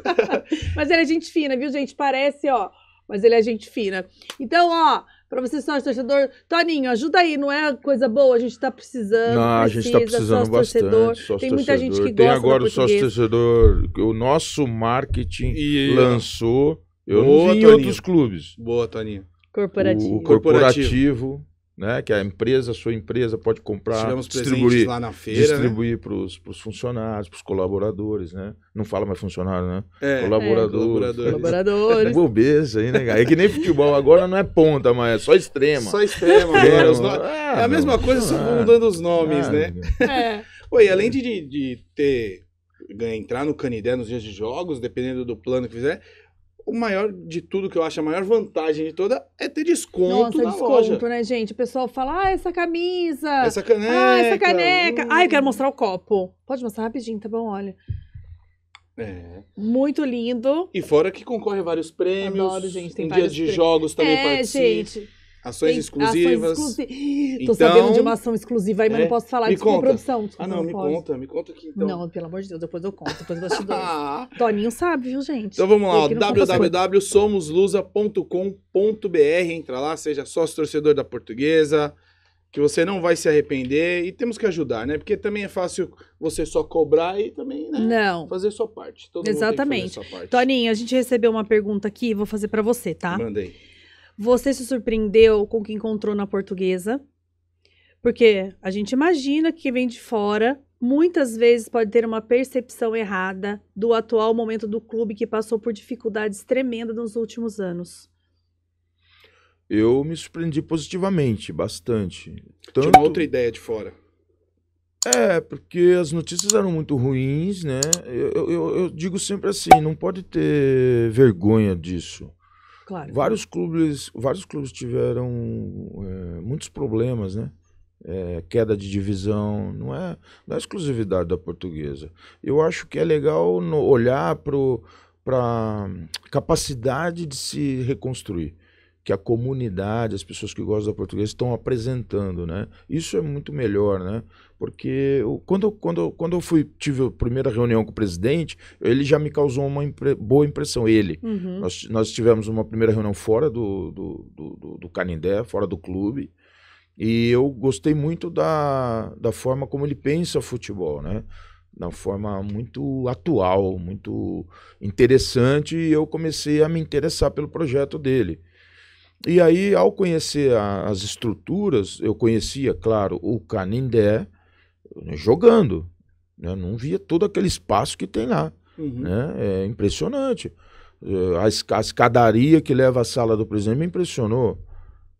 (laughs) (laughs) Mas ele é gente fina, viu, gente? Parece, ó. Mas ele é gente fina. Então, ó. Pra você, sócio torcedor, Toninho, ajuda aí, não é coisa boa, a gente tá precisando. Não, precisa, a gente tá precisando bastante. Torcedor. Tem muita gente que gosta. Tem agora o sócio torcedor, o nosso marketing e... lançou. Eu boa, não vi em outros clubes. Boa, Toninho. Corporativo. O corporativo, né? Que é a empresa, a sua empresa pode comprar, distribuir lá na feira, né? distribuir né? para os funcionários, para os colaboradores, né? Não fala mais funcionário, né? É, colaboradores. É, colaboradores. colaboradores. É bobeza aí, né, cara? É que nem futebol agora não é ponta, mas é só extrema. Só extrema agora. No... É, é, a mesma coisa, só vão ah. mudando os nomes, ah, né? É. (laughs) Oi, além de, de ter entrar no Canidé nos dias de jogos, dependendo do plano que fizer, o maior de tudo que eu acho a maior vantagem de toda é ter desconto Nossa, na desconto, loja. né, gente? O pessoal fala: "Ah, essa camisa". Essa caneca. Ah, essa caneca. Hum. Ah, eu quero mostrar o copo. Pode mostrar rapidinho, tá bom? Olha. É. Muito lindo. E fora que concorre a vários prêmios. Adoro, gente. Tem um dia de prêmios. jogos também é, participa. Gente, Ações exclusivas. Ações Então, Tô sabendo então, de uma ação exclusiva aí, mas é, não posso falar. de produção. Desculpa, ah, não, não me conta, me conta aqui então. Não, pelo amor de Deus, depois eu conto, depois eu te (laughs) Toninho sabe, viu, gente? Então vamos lá, www.somoslusa.com.br, entra lá, seja sócio torcedor da portuguesa, que você não vai se arrepender e temos que ajudar, né? Porque também é fácil você só cobrar e também, né? Não. Fazer sua parte. Todo Exatamente. Mundo tem que fazer a sua parte. Toninho, a gente recebeu uma pergunta aqui, vou fazer para você, tá? Mandei. Você se surpreendeu com o que encontrou na portuguesa? Porque a gente imagina que vem de fora muitas vezes pode ter uma percepção errada do atual momento do clube que passou por dificuldades tremendas nos últimos anos. Eu me surpreendi positivamente, bastante. Tanto... Tinha uma outra ideia de fora. É, porque as notícias eram muito ruins, né? Eu, eu, eu digo sempre assim: não pode ter vergonha disso. Claro. Vários clubes, vários clubes tiveram é, muitos problemas, né? É, queda de divisão, não é, não é exclusividade da portuguesa. Eu acho que é legal olhar para a capacidade de se reconstruir que a comunidade, as pessoas que gostam da portuguesa estão apresentando, né? Isso é muito melhor, né? Porque eu, quando, eu, quando, quando eu fui tive a primeira reunião com o presidente, ele já me causou uma impre, boa impressão, ele. Uhum. Nós, nós tivemos uma primeira reunião fora do, do, do, do, do Canindé, fora do clube, e eu gostei muito da, da forma como ele pensa futebol, né? de uma forma muito atual, muito interessante, e eu comecei a me interessar pelo projeto dele. E aí, ao conhecer a, as estruturas, eu conhecia, claro, o Canindé né, jogando. Né? Não via todo aquele espaço que tem lá. Uhum. Né? É impressionante. É, a, a escadaria que leva à sala do presidente me impressionou.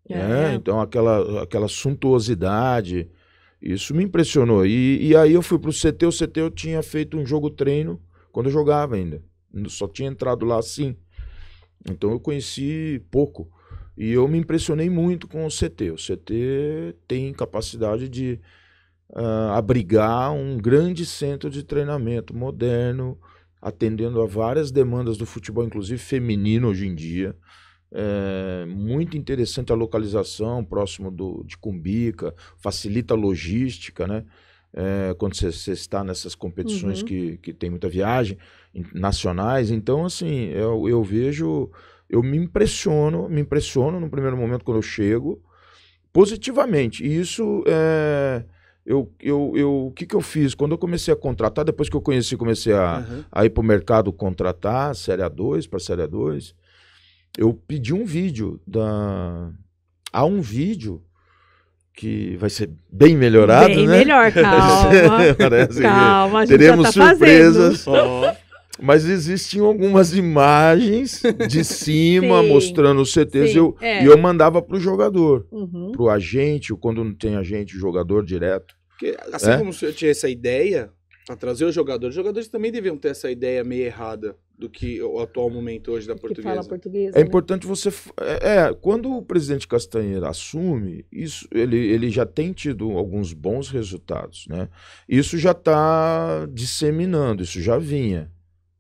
É, né? é. Então, aquela, aquela suntuosidade, isso me impressionou. E, e aí eu fui para o CT, o CT eu tinha feito um jogo-treino quando eu jogava ainda. Só tinha entrado lá assim. Então eu conheci pouco. E eu me impressionei muito com o CT. O CT tem capacidade de uh, abrigar um grande centro de treinamento moderno, atendendo a várias demandas do futebol, inclusive feminino hoje em dia. É, muito interessante a localização, próximo do, de Cumbica, facilita a logística, né? É, quando você, está nessas competições uhum. que, que tem muita viagem, nacionais. Então, assim, eu, eu vejo eu me impressiono, me impressiono no primeiro momento quando eu chego, positivamente. E isso é, Eu, eu, eu, o que, que eu fiz? Quando eu comecei a contratar, depois que eu conheci, comecei a, uhum. a ir para o mercado contratar, Série A2 para Série A2, eu pedi um vídeo da. Há um vídeo que vai ser bem melhorado, bem né? melhor, (laughs) calma. Parece calma, que teremos tá surpresas. Mas existiam algumas imagens de (laughs) cima mostrando os CTs e eu, é. e eu mandava para o jogador, uhum. para o agente, quando não tem agente, o jogador direto. Porque assim é? como o senhor tinha essa ideia para trazer o jogador, os jogadores também deviam ter essa ideia meio errada do que o atual momento hoje da portuguesa. Fala portuguesa é né? importante você. É, é, quando o presidente Castanheira assume, isso, ele, ele já tem tido alguns bons resultados. Né? Isso já está disseminando, isso já vinha.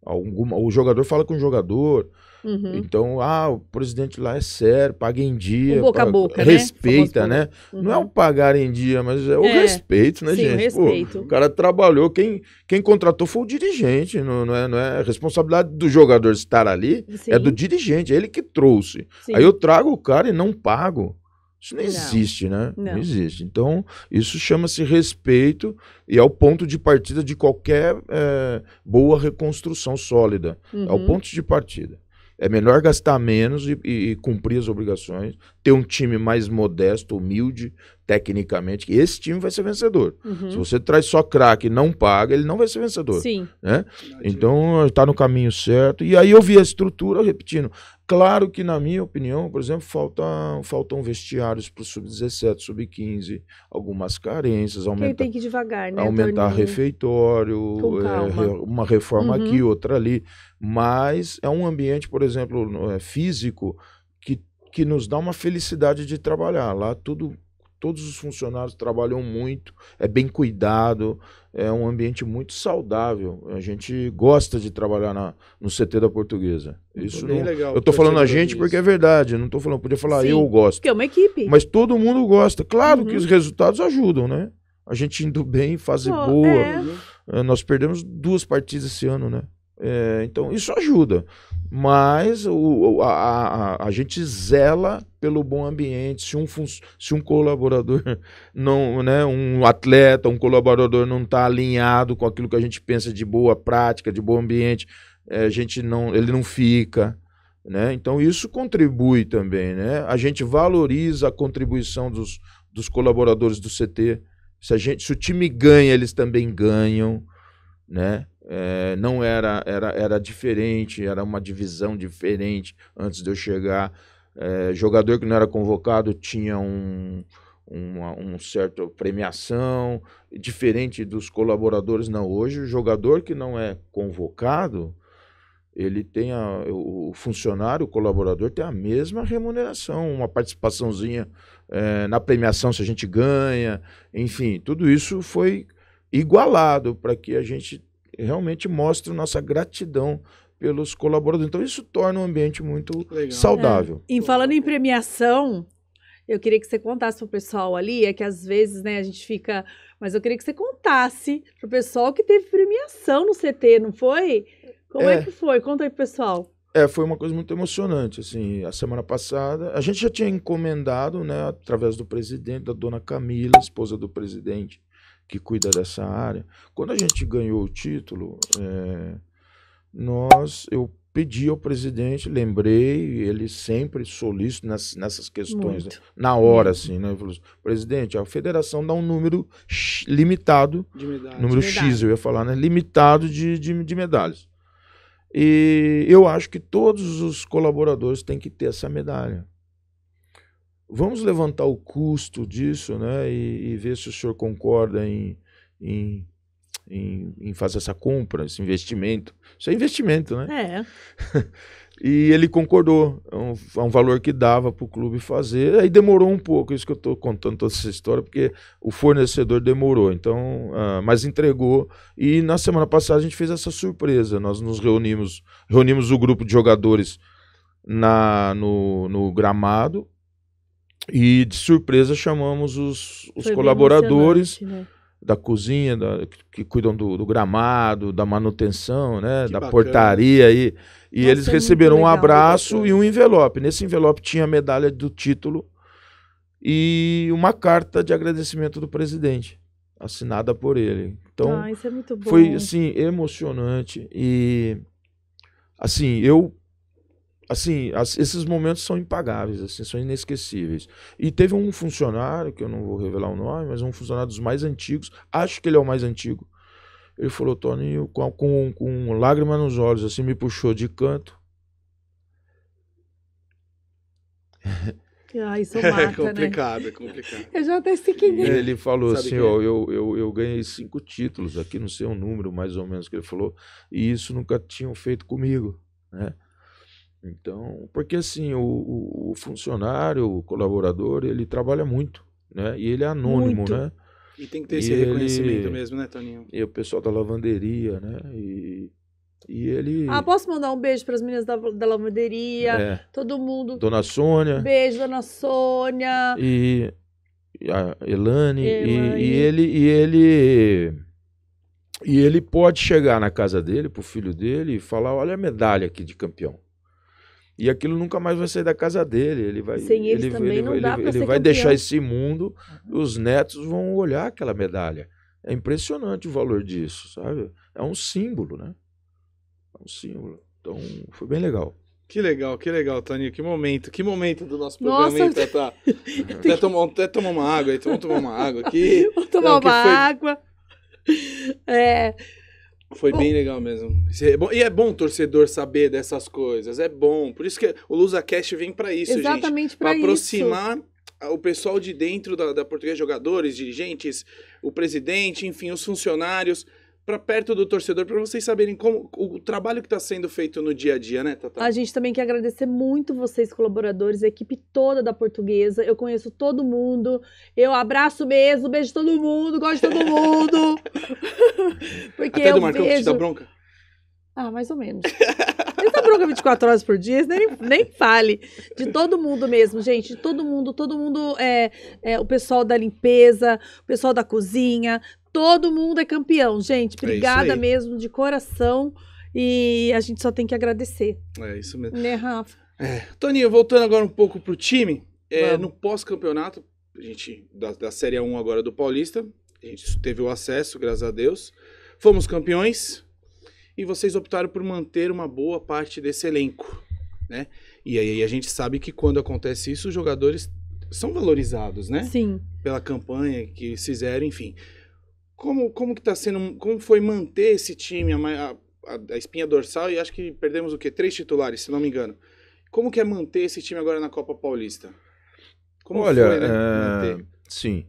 Alguma, o jogador fala com o jogador. Uhum. Então, ah, o presidente lá é sério, paga em dia. O boca paga, né? né? a boca, Respeita, né? Uhum. Não é o pagar em dia, mas é o é. respeito, né, Sim, gente? O, respeito. Pô, o cara trabalhou, quem, quem contratou foi o dirigente, não, não, é, não é responsabilidade do jogador estar ali, é Sim. é do dirigente, é ele que trouxe. Sim. Aí eu trago o cara e não pago. Isso não, não. existe, né? Não. não. existe. Então, isso chama-se respeito e é o ponto de partida de qualquer é, boa reconstrução sólida. Uhum. É o uhum. ponto de partida. É melhor gastar menos e, e, e, cumprir as obrigações ter um time mais modesto, humilde, tecnicamente, que esse time vai ser vencedor. Uhum. Se você traz só craque e não paga, ele não vai ser vencedor. Sim. Né? Então, está no caminho certo. E aí eu vi a estrutura, repetindo. Claro que, na minha opinião, por exemplo, falta, faltam vestiários para o sub-17, sub-15, algumas carências. Aumenta, tem que ir devagar, né? Aumentar refeitório, é, uma reforma uhum. aqui, outra ali. Mas é um ambiente, por exemplo, é, físico que nos dá uma felicidade de trabalhar. Lá tudo, todos os funcionários trabalham muito, é bem cuidado, é um ambiente muito saudável. A gente gosta de trabalhar na, no CT da Portuguesa. Isso não, legal, eu tô falando a gente porque é verdade, não tô falando, podia falar Sim, eu gosto. Porque é uma equipe. Mas todo mundo gosta. Claro uhum. que os resultados ajudam, né? A gente indo bem, fase oh, boa. É. Eh, nós perdemos duas partidas esse ano, né? É, então isso ajuda mas o, a, a, a, gente zela pelo bom ambiente. Se um, se um colaborador, (laughs) não, né, um atleta, um colaborador não está alinhado com aquilo que a gente pensa de boa prática, de bom ambiente, é, a gente não, ele não fica. Né? Então isso contribui também. Né? A gente valoriza a contribuição dos, dos colaboradores do CT. Se, a gente, se o time ganha, eles também ganham. Né? É, não era, era, era diferente, era uma divisão diferente antes de eu chegar. É, jogador que não era convocado tinha um, uma um certa premiação, diferente dos colaboradores. Não, hoje o jogador que não é convocado, ele tem a, o funcionário, o colaborador tem a mesma remuneração, uma participaçãozinha é, na premiação se a gente ganha, enfim, tudo isso foi igualado para que a gente realmente mostra nossa gratidão pelos colaboradores. Então, isso torna o um ambiente muito Legal. saudável. É. E falando em premiação, eu queria que você contasse para o pessoal ali, é que às vezes né, a gente fica. Mas eu queria que você contasse para o pessoal que teve premiação no CT, não foi? Como é, é que foi? Conta aí para pessoal. É, foi uma coisa muito emocionante, assim, a semana passada, a gente já tinha encomendado, né, através do presidente, da dona Camila, esposa do presidente, que cuida dessa área. Quando a gente ganhou o título, é, nós, eu pedi ao presidente, lembrei, ele sempre solícito nas, nessas questões, né? na hora, assim, né? falou assim, presidente, a federação dá um número limitado, número X, eu ia falar, né? Limitado de, de, de medalhas. E eu acho que todos os colaboradores têm que ter essa medalha. Vamos levantar o custo disso né, e, e ver se o senhor concorda em, em, em, em, fazer essa compra, esse investimento. Isso é investimento, né? É. (laughs) e ele concordou, é um, é um, valor que dava para o clube fazer. Aí demorou um pouco, é isso que eu estou contando toda essa história, porque o fornecedor demorou, então, uh, mas entregou. E na semana passada a gente fez essa surpresa. Nós nos reunimos, reunimos o grupo de jogadores na, no, no gramado e de surpresa chamamos os, os colaboradores né? da cozinha, da, que, cuidam do, do, gramado, da manutenção, né? Que da bacana. portaria aí. E, e eles é receberam legal, um abraço e um envelope. Nesse envelope tinha a medalha do título e uma carta de agradecimento do presidente, assinada por ele. Então, ah, é foi assim emocionante e assim, eu assim, as, esses momentos são impagáveis, assim, são inesquecíveis. E teve um funcionário, que eu não vou revelar o nome, mas um funcionário dos mais antigos, acho que ele é o mais antigo. Ele falou, Toninho, com, com, com lágrima nos olhos, assim, me puxou de canto. Ah, (laughs) isso é mata, é complicado, né? é complicado. Eu já até sei quem Ele falou Sabe assim, ó, é. eu, eu, eu ganhei cinco títulos aqui, não sei o número mais ou menos que ele falou, e isso nunca tinham feito comigo, né? Então, porque assim, o, o funcionário, o colaborador, ele trabalha muito, né? E ele é anônimo, muito. né? E tem que ter e esse reconhecimento mesmo, né, Toninho? E o pessoal da lavanderia, né? E, e ele. Ah, posso mandar um beijo para as meninas da, da lavanderia, é. todo mundo. Dona Sônia. Beijo, dona Sônia. E, e a Elane. Elane. E, e, ele. E ele. E ele pode chegar na casa dele, pro filho dele, e falar: olha a medalha aqui de campeão. E aquilo nunca mais vai sair da casa dele. Ele vai, Sem eles ele, também ele, não ele, dá Ele, ele vai campeão. deixar esse mundo, os netos vão olhar aquela medalha. É impressionante o valor disso, sabe? É um símbolo, né? É um símbolo. Então, foi bem legal. Que legal, que legal, Taninho. Que momento, que momento do nosso programa, aí, tá até, (laughs) tomar, até tomar uma água aí, então vamos tomar uma água aqui. (laughs) Vou tomar Não, uma foi... água. É, foi bem legal mesmo. É e é bom torcedor saber dessas coisas. É bom. Por isso que o Lusa vem para isso, Exatamente gente. Exatamente para isso. aproximar o pessoal de dentro da, da Portuguesa Jogadores, dirigentes, o presidente, enfim, os funcionários para perto do torcedor, para vocês saberem como o trabalho que está sendo feito no dia a dia, né, Tata? A gente também quer agradecer muito vocês, colaboradores, a equipe toda da Portuguesa. Eu conheço todo mundo. Eu abraço mesmo, beijo todo mundo, gosto de todo mundo. (laughs) Porque Até eu do Marcão vejo... que te dá bronca? Ah, mais ou menos. Ele tá bronca 24 horas por dia, nem, nem fale. De todo mundo mesmo, gente. De todo mundo, todo mundo. É, é, o pessoal da limpeza, o pessoal da cozinha, todo mundo é campeão, gente. É obrigada é mesmo, de coração. E a gente só tem que agradecer. É isso mesmo. Né, Rafa? É. Toninho, voltando agora um pouco pro time. É, no pós-campeonato, a gente, da, da Série 1 agora do Paulista, a gente teve o acesso, graças a Deus. Fomos campeões e vocês optaram por manter uma boa parte desse elenco, né? E aí a gente sabe que quando acontece isso, os jogadores são valorizados, né? Sim. Pela campanha que fizeram, enfim. Como, como que tá sendo, como foi manter esse time, a, a, a espinha dorsal, e acho que perdemos o quê? Três titulares, se não me engano. Como que é manter esse time agora na Copa Paulista? Como Olha, foi, né? É... Sim.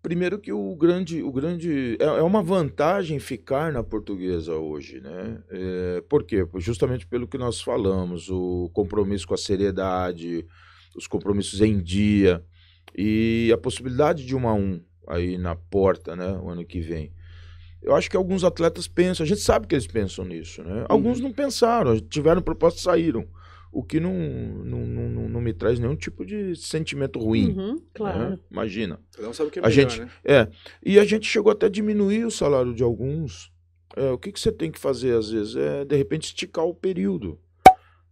Primeiro que o grande, o grande é, é, uma vantagem ficar na portuguesa hoje, né? É, por quê? Justamente pelo que nós falamos, o compromisso com a seriedade, os compromissos em dia e a possibilidade de um a um aí na porta, né? O ano que vem. Eu acho que alguns atletas pensam, a gente sabe que eles pensam nisso, né? Alguns uhum. não pensaram, tiveram proposta saíram. O que não, não, não, não, me traz nenhum tipo de sentimento ruim. Uhum, né? claro. Né? Imagina. Não sabe o que é a melhor, gente, né? É. E a gente chegou até a diminuir o salário de alguns. É, o que, que você tem que fazer, às vezes? É, de repente, esticar o período.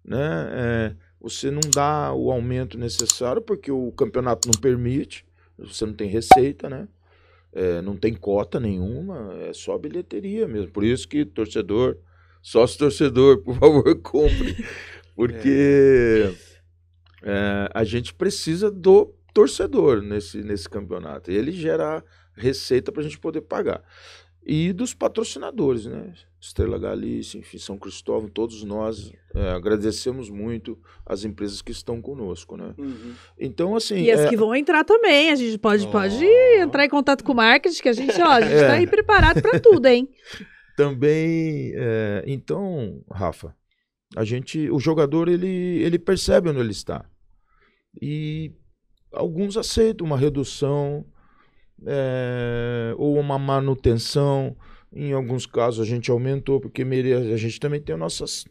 Né? É, você não dá o aumento necessário porque o campeonato não permite. Você não tem receita, né? É, não tem cota nenhuma, é só bilheteria mesmo. Por isso que torcedor, sócio torcedor, por favor, (laughs) compre. Porque é. É, a gente precisa do torcedor nesse, nesse campeonato. E ele gera receita para a gente poder pagar e dos patrocinadores, né? Estrela Galícia, enfim, São Cristóvão, todos nós é, agradecemos muito as empresas que estão conosco, né? Uhum. Então, assim... E as é... que vão entrar também, a gente pode, oh. pode entrar em contato com o marketing, que a gente, ó, a gente está é. Tá aí preparado para tudo, hein? (laughs) também, é, então, Rafa, a gente, o jogador, ele, ele percebe onde ele está. E alguns aceitam uma redução é, ou uma manutenção. Em alguns casos a gente aumentou, porque a gente também tem nossas.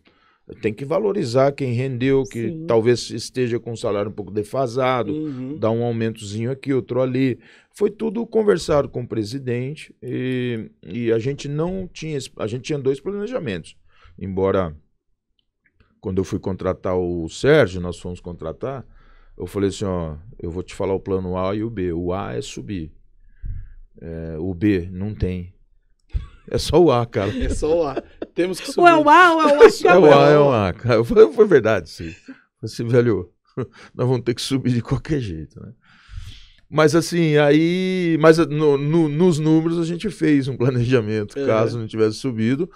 Tem que valorizar quem rendeu, que Sim. talvez esteja com um salário um pouco defasado, uhum. dar um aumentozinho aqui, outro ali. Foi tudo conversado com o presidente e, e a gente não tinha. A gente tinha dois planejamentos. Embora quando eu fui contratar o Sérgio, nós fomos contratar, eu falei assim, ó, eu vou te falar o plano A e o B. O A é subir. É, o B não tem. É só o A, cara. É só o A. Temos que (laughs) subir. Ou é o A, ou (laughs) é o A. É o A, é o A, cara. foi verdade, sim. Assim, velho, (laughs) nós vamos ter que subir de qualquer jeito, né? Mas assim, aí. Mas no, no, nos números a gente fez um planejamento, é. caso é. não tivesse subido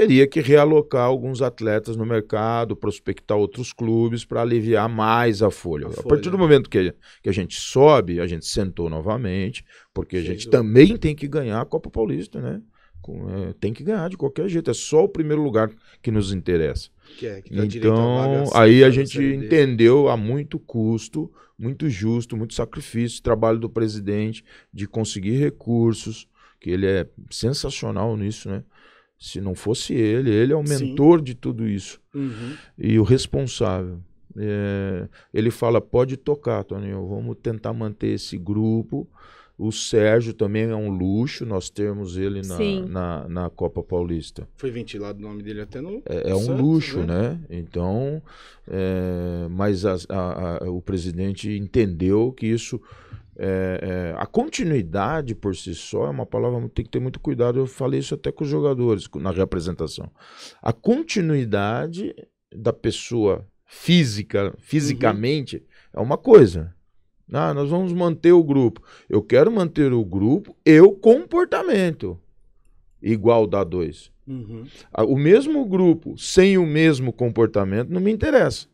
teria que realocar alguns atletas no mercado, prospectar outros clubes para aliviar mais a folha. a folha. partir do momento que, que a gente sobe, a gente sentou novamente, porque a gente também tem que ganhar a Copa Paulista, né? É, tem que ganhar de qualquer jeito, é só o primeiro lugar que nos interessa. Que é, que tá então, a aí a gente entendeu a muito custo, muito justo, muito sacrifício, trabalho do presidente de conseguir recursos, que ele é sensacional nisso, né? Se não fosse ele, ele é o mentor Sim. de tudo isso uhum. e o responsável. É, ele fala: pode tocar, Toninho, vamos tentar manter esse grupo. O Sérgio também é um luxo, nós termos ele na, na, na, Copa Paulista. Foi ventilado o nome dele até no. É, é um Santos, luxo, né? né? Então, é, mas a, a, a, o presidente entendeu que isso é, é, a continuidade por si só é uma palavra tem que ter muito cuidado. Eu falei isso até com os jogadores na representação. A continuidade da pessoa física, fisicamente, uhum. é uma coisa. Ah, nós vamos manter o grupo. Eu quero manter o grupo e o comportamento igual da dois. Uhum. O mesmo grupo sem o mesmo comportamento não me interessa.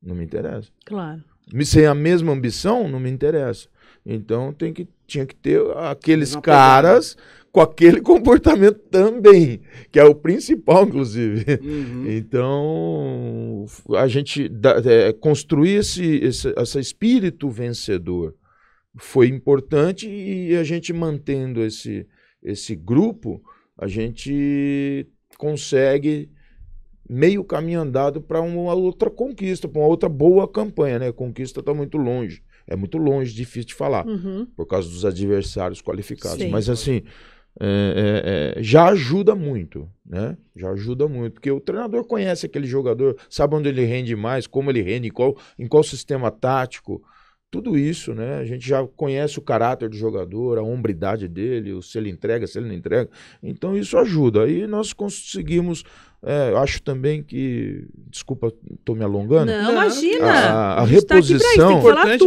Não me interessa. Claro. Sem a mesma ambição, não me interessa. Então tem que, tinha que ter aqueles caras com aquele (laughs) comportamento também, que é o principal, inclusive. Uhum. Então, a gente é, construir esse, esse, esse espírito vencedor foi importante e a gente mantendo esse, esse grupo, a gente consegue meio caminho andado para uma outra conquista, para uma outra boa campanha, né? A conquista está muito longe é muito longe, difícil de falar, uhum. por causa dos adversários qualificados. Sim. Mas assim, é, é, é, já ajuda muito, né? Já ajuda muito, porque o treinador conhece aquele jogador, sabe onde ele rende mais, como ele rende, em qual, em qual sistema tático. Tudo isso, né? A gente já conhece o caráter do jogador, a hombridade dele, se ele entrega, se ele não entrega. Então isso ajuda. Aí nós conseguimos é, eu acho também que. Desculpa, estou me alongando. Não, imagina! A, a tá reposição. Tá isso,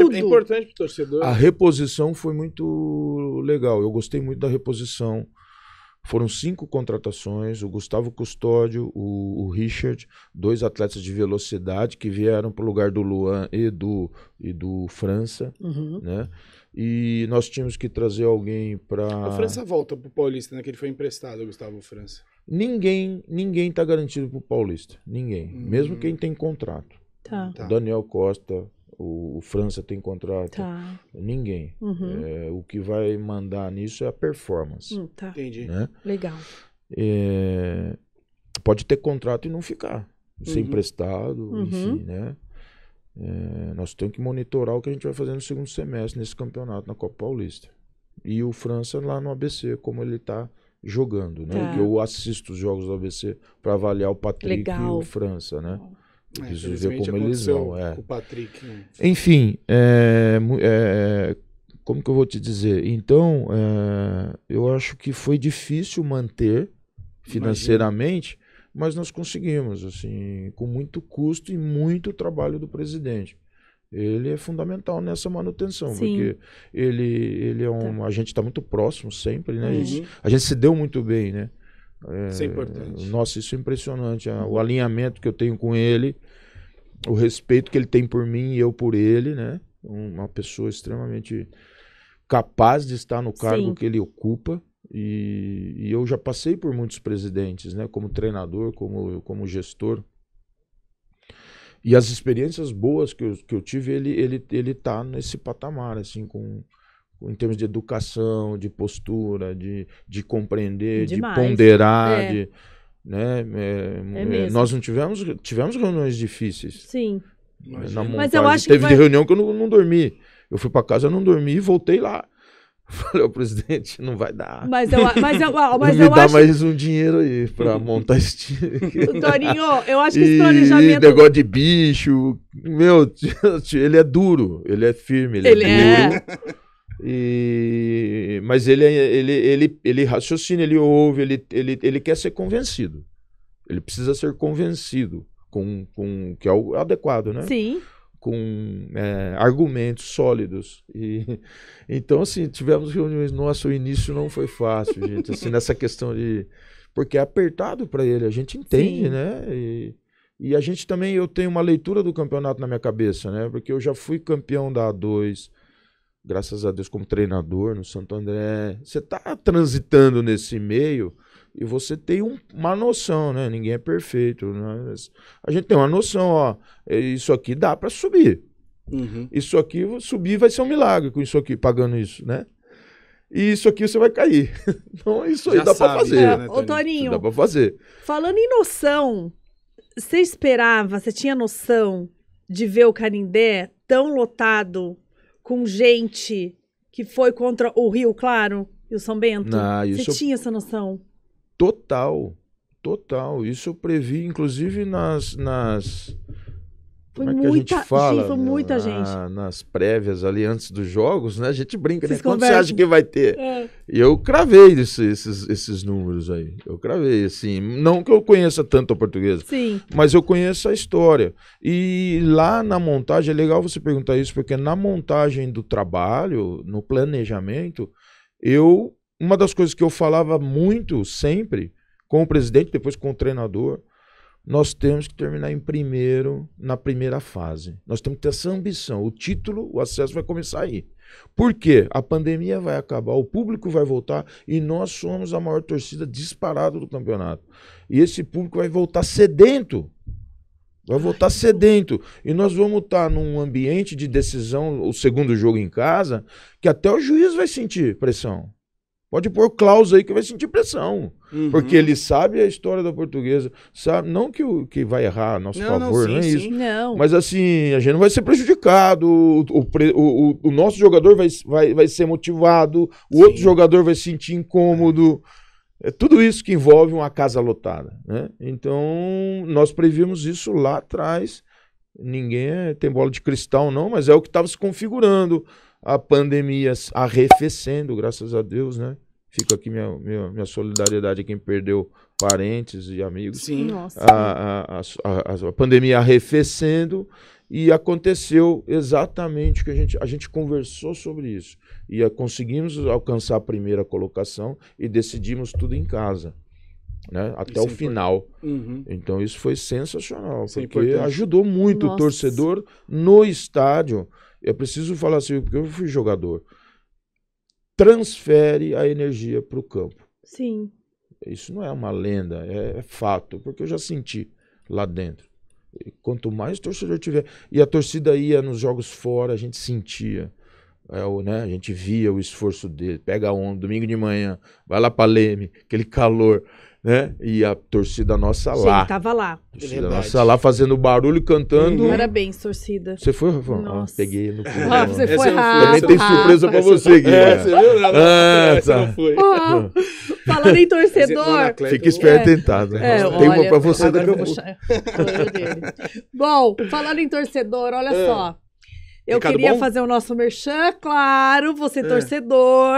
importante, é importante para o torcedor. A reposição foi muito legal. Eu gostei muito da reposição. Foram cinco contratações: o Gustavo Custódio, o, o Richard, dois atletas de velocidade que vieram para o lugar do Luan e do, e do França. Uhum. Né? E nós tínhamos que trazer alguém para. A França volta para o Paulista, né? Que ele foi emprestado, o Gustavo França. Ninguém, ninguém tá garantido pro Paulista. Ninguém. Uhum. Mesmo quem tem contrato. Tá. O tá. Daniel Costa, o, o França tem contrato. Tá. Ninguém. Uhum. É, o que vai mandar nisso é a performance. Hum, tá. Entendi. Né? Legal. É, pode ter contrato e não ficar. Uhum. Ser emprestado, uhum. enfim, né? É, nós temos que monitorar o que a gente vai fazer no segundo semestre nesse campeonato, na Copa Paulista. E o França lá no ABC, como ele está jogando, né? Tá. Eu assisto os jogos do ABC para avaliar o Patrick Legal. e o França, né? É, Preciso ver como eles vão. É. O Patrick. Né? Enfim, é, é, como que eu vou te dizer? Então, é, eu acho que foi difícil manter financeiramente, Imagina. mas nós conseguimos, assim, com muito custo e muito trabalho do presidente ele é fundamental nessa manutenção, Sim. porque ele, ele é um. Tá. A gente está muito próximo sempre, né? Uhum. A, gente, uhum. a gente se deu muito bem, né? É, isso é importante. É, nossa, isso é impressionante. O alinhamento que eu tenho com ele, o respeito que ele tem por mim e eu por ele, né? Uma pessoa extremamente capaz de estar no cargo Sim. que ele ocupa. E, e, eu já passei por muitos presidentes, né? Como treinador, como, como gestor. E as experiências boas que eu, que eu tive, ele, ele, ele tá nesse patamar, assim, com, em termos de educação, de postura, de, de compreender, Demais. de né? ponderar, é. de, né? É, é, é nós não tivemos tivemos reuniões difíceis. Sim. Mas eu acho teve que vai... reunião que eu não, não dormi. Eu fui para casa, eu não dormi e voltei lá. (laughs) Falei, o presidente, não vai dar. Mas eu, mas eu, (laughs) mas eu Me dá acho... mais um dinheiro aí pra (laughs) montar esse time. Torinho, eu acho que esse planejamento. E negócio de bicho. Meu, ele é duro, ele é firme, ele, é ele é duro. É... E... Mas ele, é, ele, ele, ele raciocina, ele ouve, ele, ele, ele quer ser convencido. Ele precisa ser convencido com, com que é o adequado, né? Sim com é, argumentos sólidos. E, (laughs) então, assim, tivemos reuniões. Nossa, o início não foi fácil, gente. Assim, nessa questão de. Porque é apertado para ele, a gente entende, Sim. né? E, e a gente também, eu tenho uma leitura do campeonato na minha cabeça, né? Porque eu já fui campeão da A2, graças a Deus, como treinador no Santo André. Você está transitando nesse meio e você tem um, uma noção, né? Ninguém é perfeito. Né? A gente tem uma noção, ó. É, isso aqui dá para subir. Uhum. Isso aqui, subir vai ser um milagre com isso aqui, pagando isso, né? E isso aqui você vai cair. (laughs) Então, é isso aí Já dá para fazer. É, né, né Ô, Toninho, dá pra fazer. Falando em noção, você esperava, você tinha noção de ver o Canindé tão lotado com gente que foi contra o Rio Claro e o São Bento? Não, isso... Você tinha essa noção? Total. Total. Isso eu previ, inclusive, nas. nas foi é que muita, a gente fala? foi muita na, gente. Nas prévias ali, antes dos jogos, né? A gente brinca, né? Vocês né? Quanto você acha que vai ter? É. E eu cravei esses, esses números aí. Eu cravei, assim. Não que eu conheça tanto a Portuguesa, Sim. mas eu conheço a história. E lá na montagem, é legal você perguntar isso, porque na montagem do trabalho, no planejamento, eu uma das coisas que eu falava muito sempre com o presidente, depois com o treinador, nós temos que terminar em primeiro, na primeira fase. Nós temos que ter essa ambição. O título, o acesso vai começar aí. Por quê? A pandemia vai acabar, o público vai voltar e nós somos a maior torcida disparada do campeonato. E esse público vai voltar sedento. Vai voltar sedento. E nós vamos estar num ambiente de decisão, o segundo jogo em casa, que até o juiz vai sentir pressão. Pode pôr o Klaus aí que vai sentir pressão. Uhum. Porque ele sabe a história da portuguesa. sabe Não que, que vai errar a nosso não, favor, não, sim, não é sim, Não. Mas assim, a gente não vai ser prejudicado. O, o, o nosso jogador vai, vai, vai ser motivado, o sim. outro jogador vai sentir incômodo. É tudo isso que envolve uma casa lotada. Né? Então, nós previmos isso lá atrás. Ninguém é, tem bola de cristal, não, mas é o que estava se configurando. A pandemia arrefecendo, graças a Deus, né? Fico aqui minha, minha, minha, solidariedade a quem perdeu parentes e amigos. Sim. Nossa. A, a, a, a, pandemia arrefecendo e aconteceu exatamente o que a gente, a gente conversou sobre isso. E eh, conseguimos alcançar a primeira colocação e decidimos tudo em casa. Né? Até isso o é final. uhum. Então isso foi sensacional, isso é porque é ajudou muito Nossa. o torcedor no estádio. É preciso falar assim, porque eu fui jogador transfere a energia para o campo. Sim. Isso não é uma lenda, é, é, fato, porque eu já senti lá dentro. E quanto mais torcedor tiver. E a torcida ia nos jogos fora, a gente sentia. É, o, né, a gente via o esforço dele. Pega um domingo de manhã, vai lá para Leme, aquele calor né? E a torcida nossa Gente, lá. tava lá. A torcida é Verdade. nossa lá fazendo barulho, cantando. Uhum. Parabéns, torcida. Você foi, Rafão? Ah, peguei no cu. Ah, você foi, rápido. Também tem surpresa Rafa. pra você, Guilherme. É, né? você viu? Não, ah, tá. Oh, falando em torcedor. Fica esperto é. tentado. Né? É, tem olha, uma pra você da minha pouco. Bom, falando em torcedor, olha é. só. Eu Ricardo queria bom? fazer o nosso merchan, claro, você é. torcedor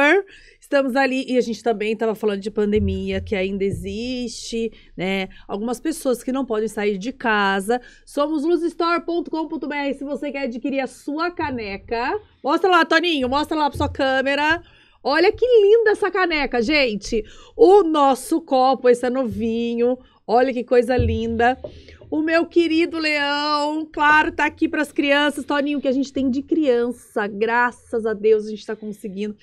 estamos ali e a gente também estava falando de pandemia que ainda existe, né? Algumas pessoas que não podem sair de casa. Somos luzstore.com.br se você quer adquirir a sua caneca. Mostra lá, Toninho, mostra lá para sua câmera. Olha que linda essa caneca, gente. O nosso copo, esse é novinho. Olha que coisa linda. O meu querido Leão, claro, tá aqui para as crianças, Toninho, que a gente tem de criança. Graças a Deus a gente está conseguindo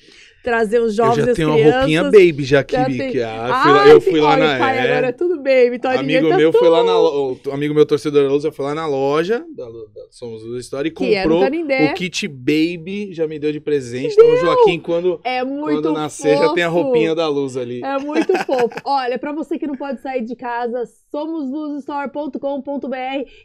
trazer os jovens. Eu já tenho uma roupinha baby já que, já tem... que ah, eu fui lá na. Pai, é... agora é tudo baby, então Amigo meu foi lá na o, amigo meu torcedor da Lusa foi lá na loja da, da Somos Luz História e comprou o kit baby, já me deu de presente. Meu então o Joaquim quando é quando nascer fofo. já tem a roupinha da Luz ali. É muito fofo. Olha, para você que não pode sair de casa, somosluzstore.com.br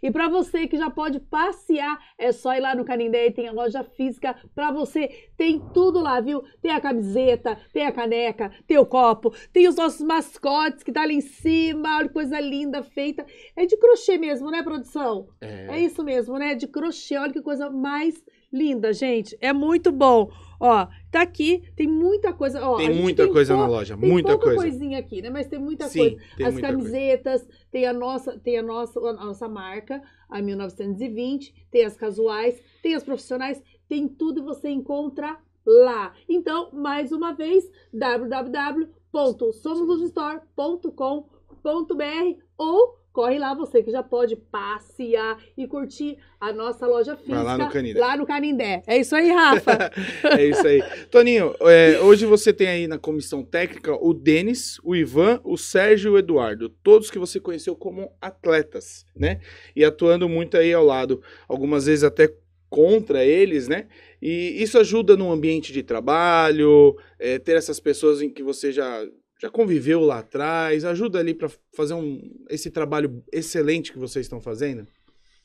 e para você que já pode passear, é só ir lá no Canindé e tem a loja física para você, tem tudo lá, viu? Tem a camiseta, tem a caneca, tem o copo, tem os nossos mascotes que tá ali em cima, olha coisa linda feita. É de crochê mesmo, né, produção? É, é isso mesmo, né? De crochê, olha que coisa mais linda, gente. É muito bom. Ó, tá aqui, tem muita coisa. Ó, tem muita tem coisa na loja, tem muita Tem coisa. coisinha aqui, né? Mas tem muita Sim, coisa. Tem As muita camisetas, coisa. tem a nossa, tem a nossa, a nossa marca, a 1920, tem as casuais, tem as profissionais, tem tudo e você encontra lá. Então, mais uma vez, www.somoslusstore.com.br ou corre lá você que já pode passear e curtir a nossa loja física. Lá no Canindé. Lá no Canindé. É isso aí, Rafa. (laughs) é isso aí. Toninho, é, hoje você tem aí na comissão técnica o Denis, o Ivan, o Sérgio e o Eduardo. Todos que você conheceu como atletas, né? E atuando muito aí ao lado. Algumas vezes até contra eles, né? E isso ajuda no ambiente de trabalho, é, ter essas pessoas em que você já, já conviveu lá atrás, ajuda ali para fazer um, esse trabalho excelente que vocês estão fazendo?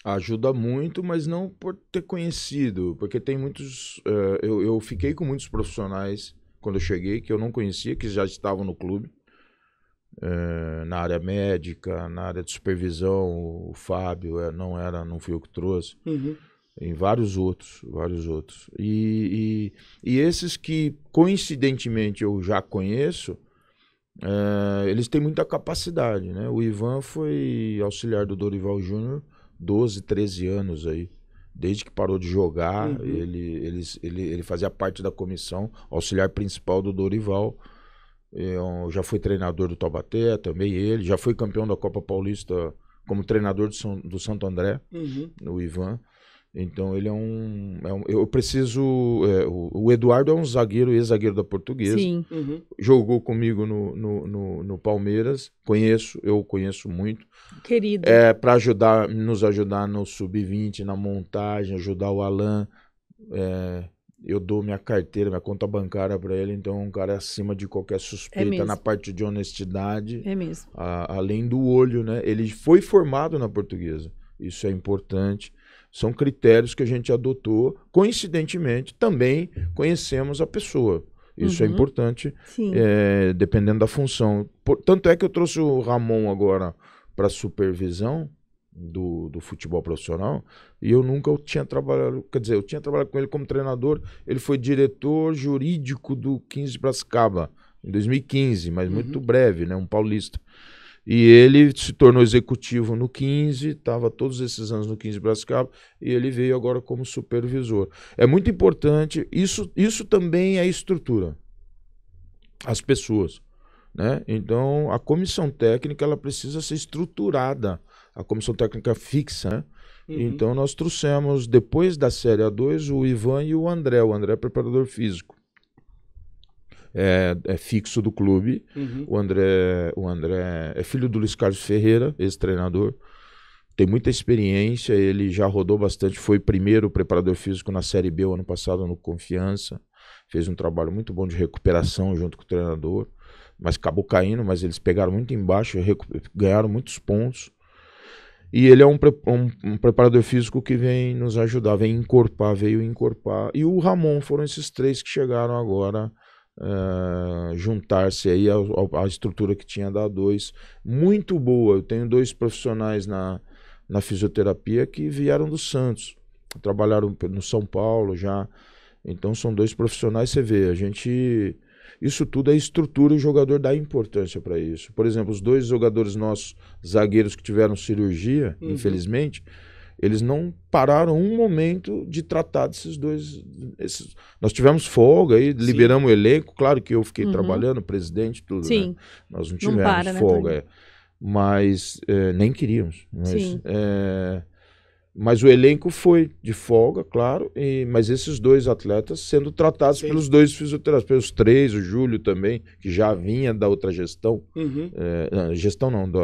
Ajuda muito, mas não por ter conhecido, porque tem muitos. Uh, eu, eu fiquei com muitos profissionais quando eu cheguei que eu não conhecia, que já estavam no clube. Uh, na área médica, na área de supervisão, o, Fábio não era, não fui eu que trouxe. Uhum em vários outros, vários outros. E, e, e esses que coincidentemente eu já conheço, é, eles têm muita capacidade, né? O Ivan foi auxiliar do Dorival Júnior 12, 13 anos aí. Desde que parou de jogar, uhum. ele, ele, ele, ele fazia parte da comissão auxiliar principal do Dorival. Eu já foi treinador do Taubaté, também ele. Já foi campeão da Copa Paulista como treinador do, São, do Santo André, uhum. o Ivan. Então ele é um. É um eu preciso. É, o, o, Eduardo é um zagueiro, ex-zagueiro da portuguesa. Sim. Uhum. Jogou comigo no, no, no, no, Palmeiras. Conheço, eu conheço muito. Querido. É, para ajudar, nos ajudar no Sub-20, na montagem, ajudar o Alan. É, eu dou minha carteira, minha conta bancária para ele, então é um cara é acima de qualquer suspeita é na parte de honestidade. É mesmo. A, além do olho, né? Ele foi formado na portuguesa. Isso é importante. São critérios que a gente adotou. Coincidentemente, também conhecemos a pessoa. Isso é uhum. é importante, é, dependendo da função. Por, tanto é que eu trouxe o Ramon agora para supervisão do, do futebol profissional e eu nunca tinha trabalhado, quer dizer, eu tinha trabalhado com ele como treinador, ele foi diretor jurídico do 15 Brascaba em 2015, mas uhum. muito breve, né, um paulista. E ele se tornou executivo no 15, estava todos esses anos no 15 Brascavo, e ele veio agora como supervisor. É muito importante, isso, isso também é estrutura, as pessoas. Né? Então, a comissão técnica ela precisa ser estruturada, a comissão técnica é fixa. Né? Uhum. Então, nós trouxemos, depois da Série A2, o Ivan e o André. O André é preparador físico é, é fixo do clube. Uhum. O, André, o André é filho do Luiz Carlos Ferreira, ex-treinador. Tem muita experiência, ele já rodou bastante, foi primeiro preparador físico na Série B o ano passado no Confiança. Fez um trabalho muito bom de recuperação junto com o treinador, mas acabou caindo, mas eles pegaram muito embaixo, ganharam muitos pontos. E ele é um, um, um, preparador físico que vem nos ajudar, vem encorpar, veio encorpar. E o Ramon foram esses três que chegaram agora eh, juntar-se aí à estrutura que tinha da A2. Muito boa. Eu tenho dois profissionais na, na fisioterapia que vieram do Santos. Trabalharam no São Paulo já. Então são dois profissionais, você vê, a gente. Isso tudo é estrutura e o jogador dá importância para isso. Por exemplo, os dois jogadores nossos, zagueiros que tiveram cirurgia, uhum. infelizmente, eles não pararam um momento de tratar desses dois. Esses... Nós tivemos folga aí, liberamos o elenco. Claro que eu fiquei uhum. trabalhando, presidente, tudo. Sim. Né? Nós não tivemos não para, né, folga. Né, é. Mas é, nem queríamos. Mas, Sim. É mas o elenco foi de folga, claro, e, mas esses dois atletas sendo tratados Sim. pelos dois fisioterapeutas, pelos três, o Júlio também, que já vinha da outra gestão. Uhum. É, gestão não, da,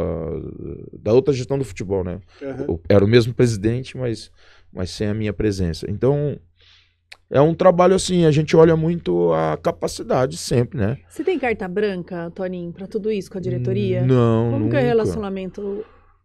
da outra gestão do futebol, né? Uhum. Era o mesmo presidente, mas, mas sem a minha presença. Então, é um trabalho assim, a gente olha muito a capacidade sempre, né? Você tem carta branca, Toninho, para tudo isso com a diretoria? Não. Como nunca. que é o relacionamento?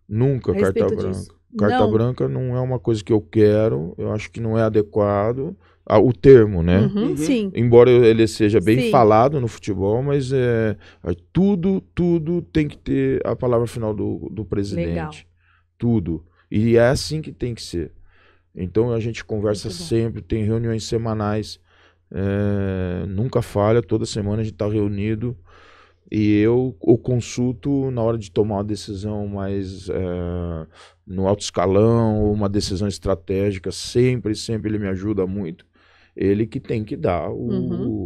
Nunca, carta branca. Carta não. branca não é uma coisa que eu quero, eu acho que não é adequado ah, o termo, né? Uhum, uhum. Sim. Embora ele seja bem sim. falado no futebol, mas é, é, tudo, tudo tem que ter a palavra final do, do presidente. Legal. Tudo. E é assim que tem que ser. Então a gente conversa sempre, tem reuniões semanais, é, nunca falha, toda semana a gente está reunido e eu o consulto na hora de tomar uma decisão mais é, no alto escalão, uma decisão estratégica, sempre, sempre ele me ajuda muito. Ele que tem que dar o,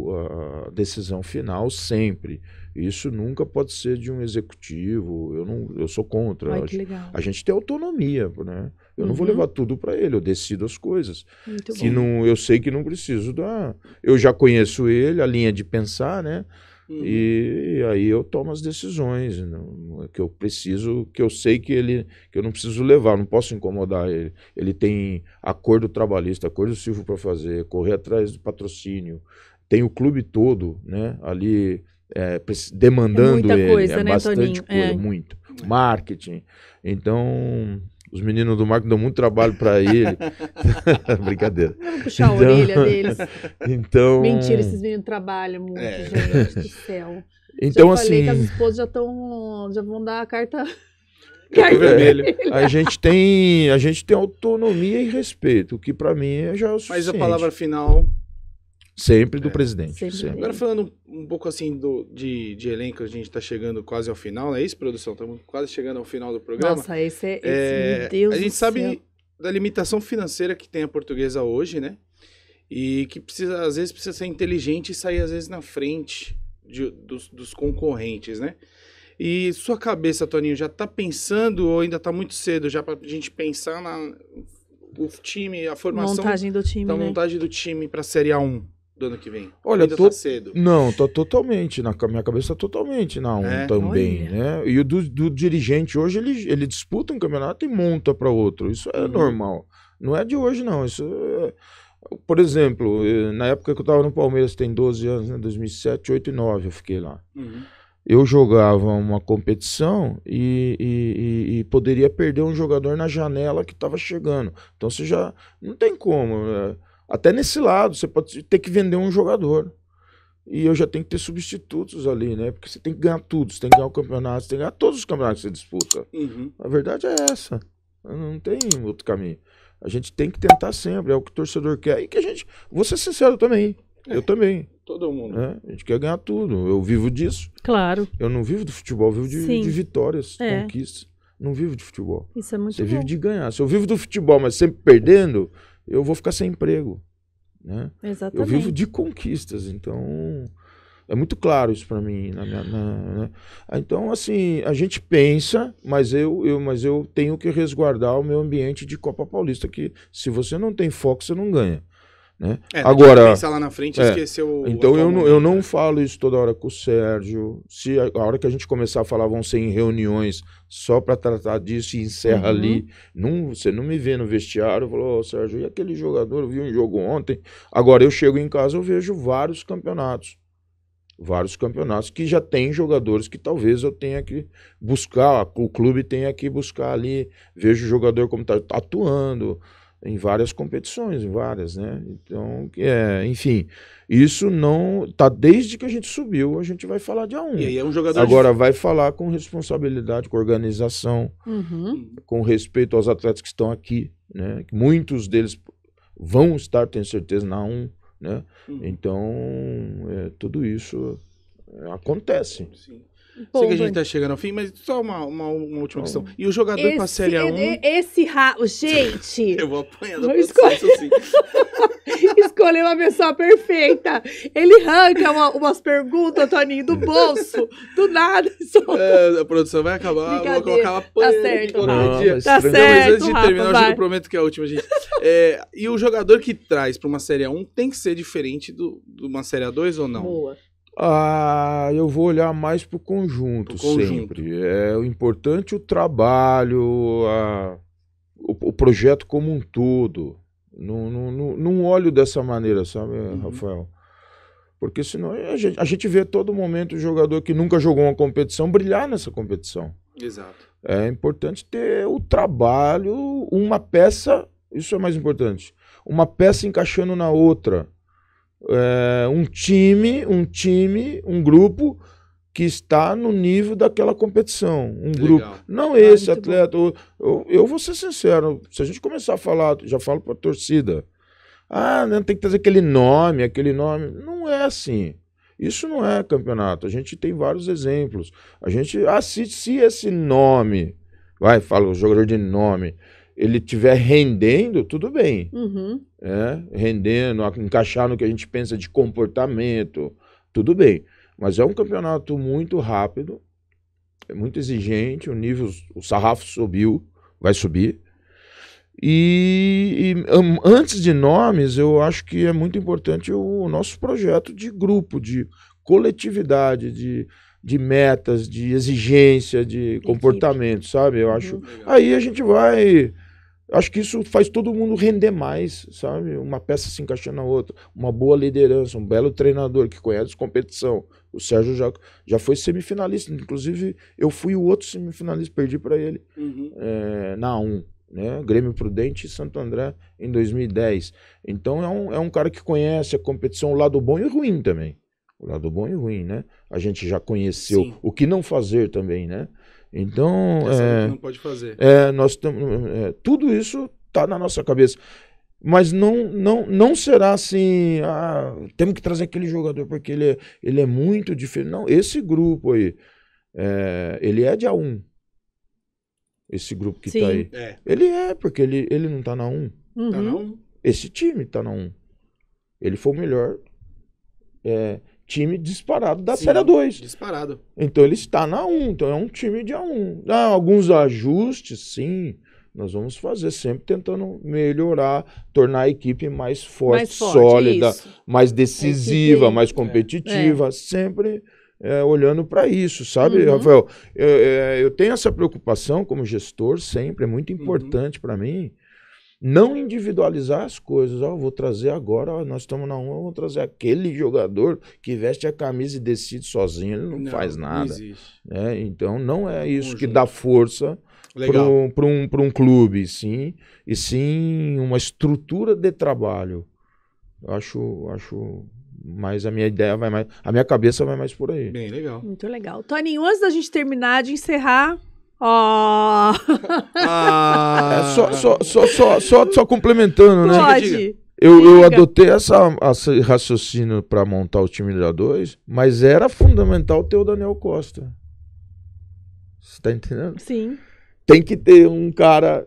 uhum. a decisão final sempre. Isso nunca pode ser de um executivo. Eu não, eu sou contra. Ai, a, a gente tem autonomia, né? Eu não uhum. vou levar tudo para ele, eu decido as coisas. Muito que bom. não, eu sei que não preciso da. Eu já conheço ele, a linha de pensar, né? Uhum. E, e, aí eu tomo as decisões né, que eu preciso, que eu sei que ele que eu não preciso levar, não posso incomodar ele. Ele tem acordo trabalhista, acordo civil para fazer, correr atrás do patrocínio, tem o clube todo, né? Ali é, demandando é muita ele, é né, bastante Toninho? coisa, é. muito marketing. Então os meninos do Marco dão muito trabalho para ele. (laughs) (laughs) Brincadeira. Vamos puxar então, a orelha deles. (laughs) Então... Mentira, esses meninos trabalham muito, é. gente do céu. Então, já assim. as esposas já estão. Já vão dar a carta. carta vermelha. A gente tem. A gente tem autonomia e respeito, o que para mim é já é o suficiente. Mas a palavra final Sempre do é, presidente. Sempre sempre. Agora falando um pouco assim do, de, de elenco, a gente está chegando quase ao final, não é isso, produção? Estamos quase chegando ao final do programa. Nossa, esse é. Esse, é meu Deus a gente sabe céu. da limitação financeira que tem a portuguesa hoje, né? E que precisa, às vezes, precisa ser inteligente e sair, às vezes, na frente de, dos, dos concorrentes, né? E sua cabeça, Toninho, já está pensando ou ainda está muito cedo já para a gente pensar na o time, a formação. Montagem do time. a né? montagem do time para a Série A1 do ano que vem? Olha, tô... tá cedo. Não, tô totalmente, na minha cabeça tá totalmente na um é? também, Olha. né? E o do, do, dirigente hoje, ele, ele disputa um campeonato e monta para outro. Isso é uhum. normal. Não é de hoje, não. Isso é... Por exemplo, eh, na época que eu estava no Palmeiras, tem 12 anos, né? 2007, 8 e 9 eu fiquei lá. Uhum. Eu jogava uma competição e, e, e, poderia perder um jogador na janela que estava chegando. Então você já. Não tem como. Né? Até nesse lado, você pode ter que vender um jogador. E eu já tenho que ter substitutos ali, né? Porque você tem que ganhar tudo, você tem que ganhar o campeonato, você tem que ganhar todos os campeonatos que você disputa. Uhum. A verdade é essa. Não tem outro caminho. A gente tem que tentar sempre, é o que o torcedor quer. E que a gente. Vou ser sincero também. É, eu também. (laughs) Todo mundo. É, a gente quer ganhar tudo. Eu vivo disso. Claro. Eu não vivo do futebol, eu vivo de, de vitórias, é. conquistas. Não vivo de futebol. Isso é muito Você bom. vive de ganhar. Se eu vivo do futebol, mas sempre perdendo, eu vou ficar sem emprego. Né? Exatamente. Eu vivo de conquistas, então é muito claro isso para mim. Na minha, na, né? Então, assim, a gente pensa, mas eu, eu, mas eu tenho que resguardar o meu ambiente de Copa Paulista, que se você não tem foco, você não ganha. Né? É, Agora. lá na frente é, esqueceu. Então eu não, eu não né? falo isso toda hora com o Sérgio. Se a, a hora que a gente começar a falar, vão ser em reuniões só para tratar disso e encerra uhum. ali. Não, você não me vê no vestiário e falou, oh, Sérgio, e aquele jogador? viu vi um jogo ontem. Agora eu chego em casa eu vejo vários campeonatos. Vários campeonatos que já tem jogadores que talvez eu tenha que buscar, o clube tenha que buscar ali. Vejo o jogador como está tá atuando em várias competições, em várias, né? Então, é, enfim, isso não tá desde que a gente subiu, a gente vai falar de A1. E aí é um jogador Agora de... vai falar com responsabilidade, com organização, uhum. com respeito aos atletas que estão aqui, né? Muitos deles vão estar, tenho certeza, na A1, né? Uhum. Então, é, tudo isso é, acontece. Sim. Bom, Sei que a gente tá chegando ao fim, mas só uma, uma, uma última questão. E o jogador esse, pra Série A1... Esse rabo... Gente... (laughs) eu vou apanhar da escolher... assim. (laughs) Escolheu a pessoa perfeita. Ele arranca uma, umas perguntas, Toninho, do bolso. Do nada. (laughs) É, a produção vai acabar, Eu vou colocar ela Tá certo, Não, dia. Tá certo, Mas antes de Rafa, terminar, vai. eu prometo que é a última, gente. É, e o jogador que traz pra uma Série A1 tem que ser diferente de do, do uma Série A2 ou não? Boa. Ah, eu vou olhar mais para o conjunto sempre. É o importante é o trabalho, a, o, o, projeto como um todo. Não, não, não, não olho dessa maneira, sabe, uhum. Rafael? Porque senão a gente, a gente vê todo momento o jogador que nunca jogou uma competição brilhar nessa competição. Exato. É importante ter o trabalho, uma peça, isso é mais importante, uma peça encaixando na outra é, um time, um time, um grupo que está no nível daquela competição. Um Legal. grupo. Não ah, esse atleta. Eu, eu, eu, vou ser sincero, se a gente começar a falar, já falo para a torcida. Ah, não né, tem que trazer aquele nome, aquele nome. Não é assim. Isso não é campeonato. A gente tem vários exemplos. A gente assiste se esse nome, vai, fala o jogador de nome, ele tiver rendendo, tudo bem. Uhum. É, rendendo, encaixar no que a gente pensa de comportamento, tudo bem. Mas é um campeonato muito rápido, é muito exigente, o nível, o sarrafo subiu, vai subir. E, e um, antes de nomes, eu acho que é muito importante o, o nosso projeto de grupo, de coletividade, de, de metas, de exigência, de comportamento, sabe? Eu uhum. acho. Aí a gente vai acho que isso faz todo mundo render mais, sabe? Uma peça se encaixando na outra, uma boa liderança, um belo treinador que conhece competição. O Sérgio já, já foi semifinalista, inclusive eu fui o outro semifinalista, perdi para ele uhum. é, na 1. Né? Grêmio Prudente e Santo André em 2010. Então é um, é um cara que conhece a competição, o lado bom e ruim também. O lado bom e ruim, né? A gente já conheceu Sim. o que não fazer também, né? Então. Essa é, é não pode fazer. É, nós tamo, é, tudo isso está na nossa cabeça. Mas não, não, não será assim, ah, temos que trazer aquele jogador porque ele é, ele é muito diferente. Não, esse grupo aí, é, ele é de A1. Esse grupo que tá Sim. tá aí. É. Ele é, porque ele, ele não tá na 1. Uhum. Tá na 1. Uhum. Esse time tá na 1. Ele foi o melhor. É, time disparado da Sim, Série 2. Disparado. Então ele está na 1, um, então é um time de A1. Ah, alguns ajustes, sim, nós vamos fazer, sempre tentando melhorar, tornar a equipe mais forte, mais forte sólida, isso. mais decisiva, é mais competitiva, é. sempre é, olhando para isso, sabe, uhum. Rafael? Eu, é, eu, tenho essa preocupação como gestor sempre, é muito uhum. importante uhum. para mim não individualizar as coisas. Ó, oh, vou trazer agora, oh, nós estamos na uma, vou trazer aquele jogador que veste a camisa e decide sozinho, ele não, não faz nada. Não é, então, não é isso que dá força para um, um, um clube, sim, e sim uma estrutura de trabalho. Eu acho, acho mais a minha ideia vai mais, a minha cabeça vai mais por aí. Bem legal. Muito legal. Toninho, antes da gente terminar, de encerrar, ah. (laughs) É só, só, só, só, complementando, né? Pode. Eu, eu adotei essa, esse raciocínio para montar o time da 2, mas era fundamental ter o Daniel Costa. Você tá entendendo? Sim. Tem que ter um cara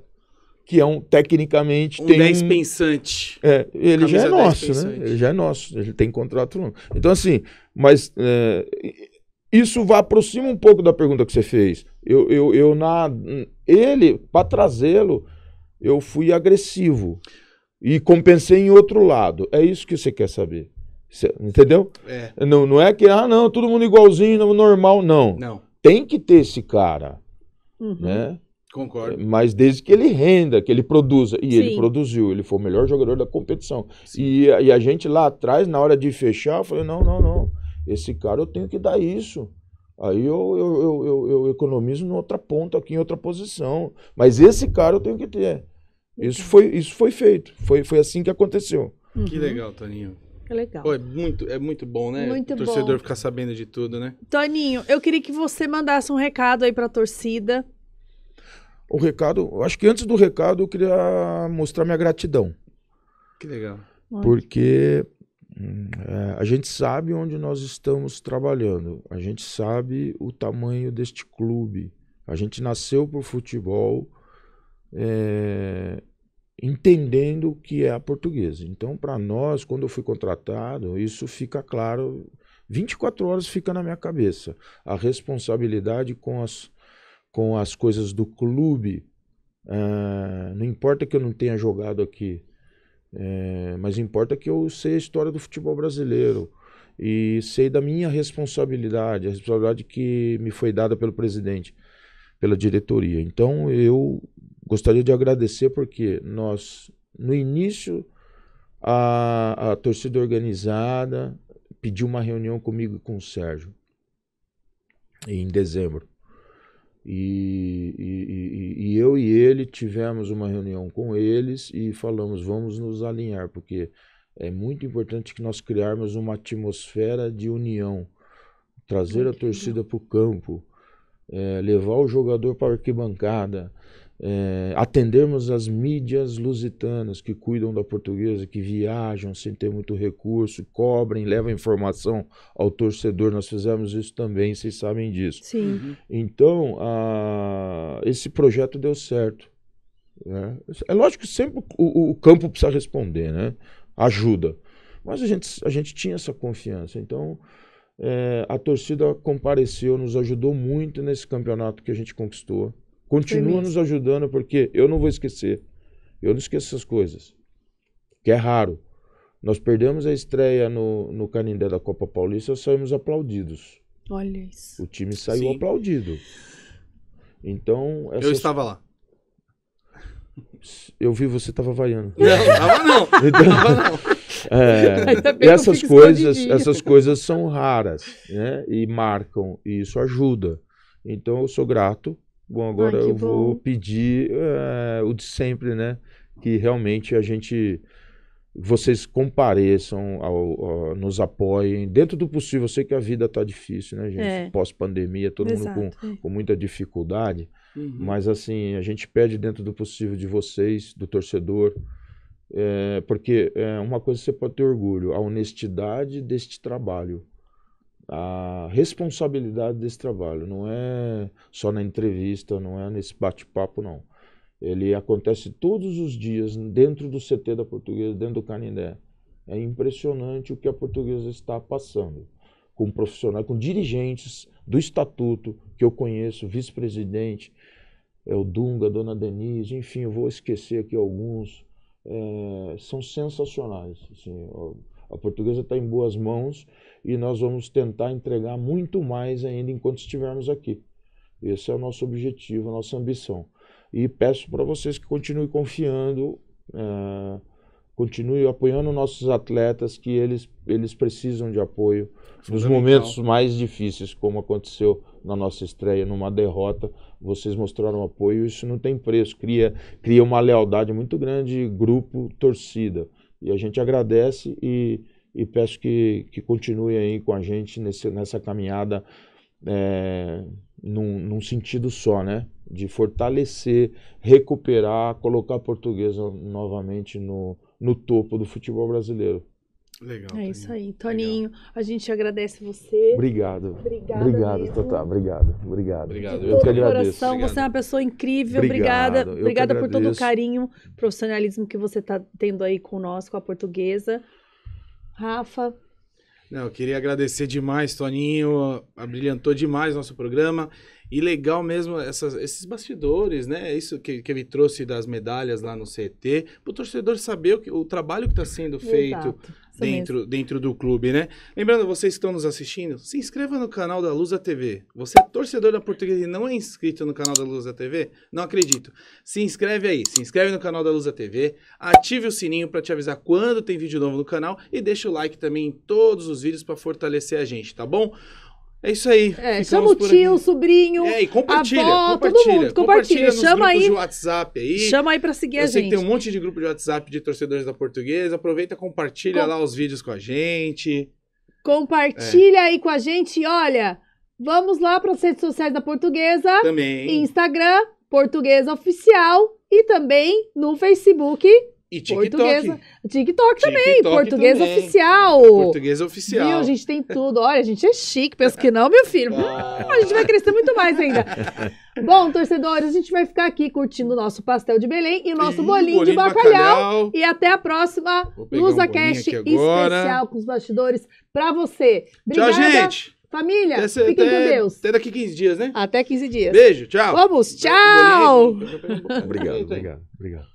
que é um tecnicamente um tem 10 um, pensante. É, ele Camisa já é nosso, né? Ele já é nosso, ele tem contrato novo. Então assim, mas é, isso vai aproxima um pouco da pergunta que você fez. Eu, eu, eu na ele para trazê-lo, eu fui agressivo e compensei em outro lado. É isso que você quer saber, você, entendeu? É. Não, não é que ah não, todo mundo igualzinho, normal não. Não. Tem que ter esse cara, uhum. né? Concordo. Mas desde que ele renda, que ele produza. E Sim. ele produziu, ele foi o melhor jogador da competição. E, e, a gente lá atrás, na hora de fechar, eu falei: não, não, não esse cara eu tenho que dar isso. Aí eu, eu, eu, eu, eu economizo em outra ponta aqui, em outra posição. Mas esse cara eu tenho que ter. Isso foi, isso foi feito. Foi, foi assim que aconteceu. Uhum. Que legal, Toninho. é legal. Pô, é, muito, é muito bom, né? Muito o torcedor bom. ficar sabendo de tudo, né? Toninho, eu queria que você mandasse um recado aí a torcida. O recado, acho que antes do recado eu queria mostrar minha gratidão. Que legal. Porque é, a gente sabe onde nós estamos trabalhando, a gente sabe o tamanho deste clube. A gente nasceu para o futebol é, entendendo o que é a portuguesa. Então, para nós, quando eu fui contratado, isso fica claro, 24 horas fica na minha cabeça. A responsabilidade com as, com as coisas do clube, é, não importa que eu não tenha jogado aqui é, mas importa que eu sei a história do futebol brasileiro e sei da minha responsabilidade, a responsabilidade que me foi dada pelo presidente, pela diretoria. Então eu gostaria de agradecer porque nós, no início, a, a torcida organizada pediu uma reunião comigo e com o Sérgio em dezembro. E, e, e, eu e ele tivemos uma reunião com eles e falamos: vamos nos alinhar, porque é muito importante que nós criarmos uma atmosfera de união, trazer a torcida para o campo, é, levar o jogador para a arquibancada é, atendermos as mídias lusitanas que cuidam da portuguesa, que viajam sem ter muito recurso, cobrem, levam informação ao torcedor. Nós fizemos isso também, vocês sabem disso. Sim. Uhum. Então, a, esse projeto deu certo. Né? É lógico que sempre o, o campo precisa responder, né? ajuda. Mas a gente, a gente tinha essa confiança. Então, é, a torcida compareceu, nos ajudou muito nesse campeonato que a gente conquistou. Continua nos ajudando, porque eu não vou esquecer. Eu não esqueço essas coisas. Que é raro. Nós perdemos a estreia no, no Canindé da Copa Paulista, saímos aplaudidos. Olha isso. O time saiu Sim. aplaudido. Então. Essas... Eu estava lá. Eu vi você estava vaiando. Não, não. Então, tava não. (laughs) Então, é, (laughs) essas coisas, essas coisas são raras, né? E marcam e isso ajuda. Então eu sou grato Bom, agora Ai, eu bom. vou pedir eh, o de sempre, né? Que realmente a gente vocês compareçam, ao, ao, nos apoiem dentro do possível. Eu sei que a vida está difícil, né, gente? É. Pós-pandemia, todo Exato. mundo com, com muita dificuldade. Uhum. Mas, assim, a gente pede dentro do possível de vocês, do torcedor, é, porque é, uma coisa você pode ter orgulho, a honestidade deste trabalho a responsabilidade desse trabalho. Não é só na entrevista, não é nesse bate-papo, não. Ele acontece todos os dias dentro do CT da Portuguesa, dentro do Canindé. É impressionante o que a Portuguesa está passando com profissionais, com dirigentes do estatuto que eu conheço, vice-presidente, é o Dunga, Dona Denise, enfim, eu vou esquecer aqui alguns. É, são sensacionais. Assim, a portuguesa está em boas mãos e nós vamos tentar entregar muito mais ainda enquanto estivermos aqui. Esse é o nosso objetivo, a nossa ambição. E peço para vocês que continuem confiando, é, continuem apoiando nossos atletas, que eles, eles precisam de apoio é nos momentos mais difíceis, como aconteceu na nossa estreia, numa derrota, vocês mostraram apoio, isso não tem preço, cria, cria uma lealdade muito grande, grupo, torcida. E a gente agradece e e peço que, que continue aí com a gente nesse, nessa caminhada é, num, num, sentido só, né? De fortalecer, recuperar, colocar a portuguesa novamente no, no topo do futebol brasileiro. Legal. É Toninho. isso aí. Toninho, Legal. a gente agradece você. Obrigado. Obrigado. obrigado, mesmo. Tata. Obrigado. Obrigado. Obrigado. eu que agradeço. Coração. Obrigado. Você é uma pessoa incrível. Obrigado. Obrigada. Obrigada por todo o carinho, profissionalismo que você está tendo aí com nós, com a portuguesa. Rafa. Não, eu queria agradecer demais, Toninho. Abrilhantou demais nosso programa. E legal mesmo essas, esses bastidores, né? Isso que, que ele trouxe das medalhas lá no CT, para o torcedor saber o, que, o trabalho que está sendo feito. Exato dentro, dentro do clube, né? Lembrando, vocês que estão nos assistindo, se inscreva no canal da Lusa TV. Você é torcedor da Portuguesa e não é inscrito no canal da Lusa TV? Não acredito. Se inscreve aí, se inscreve no canal da Lusa TV, ative o sininho para te avisar quando tem vídeo novo no canal e deixa o like também em todos os vídeos para fortalecer a gente, tá bom? É isso aí. É, chama o tio, o sobrinho, é, e compartilha, avó, compartilha, todo mundo. Compartilha, compartilha chama aí. de WhatsApp aí. Chama aí pra seguir Eu a gente. tem um monte de grupo de WhatsApp de torcedores da portuguesa. Aproveita, compartilha Com... lá os vídeos com a gente. Compartilha é. aí com a gente. Olha, vamos lá para as redes sociais da portuguesa. Também. Instagram, portuguesa oficial. E também no Facebook, e TikTok. Portuguesa. TikTok também, TikTok português também. oficial. Português oficial. Viu, a gente tem tudo. Olha, a gente é chique, penso que não, meu filho. Ah. a gente vai crescer muito mais ainda. Bom, torcedores, a gente vai ficar aqui curtindo o nosso pastel de Belém e o nosso bolinho, bolinho, de bacalhau. bacalhau. E até a próxima Lusa um especial com os bastidores para você. Obrigada. Tchau, gente. Família, até, fiquem até, com Deus. Até daqui 15 dias, né? Até 15 dias. Beijo, tchau. Vamos, tchau. Obrigado, obrigado, obrigado.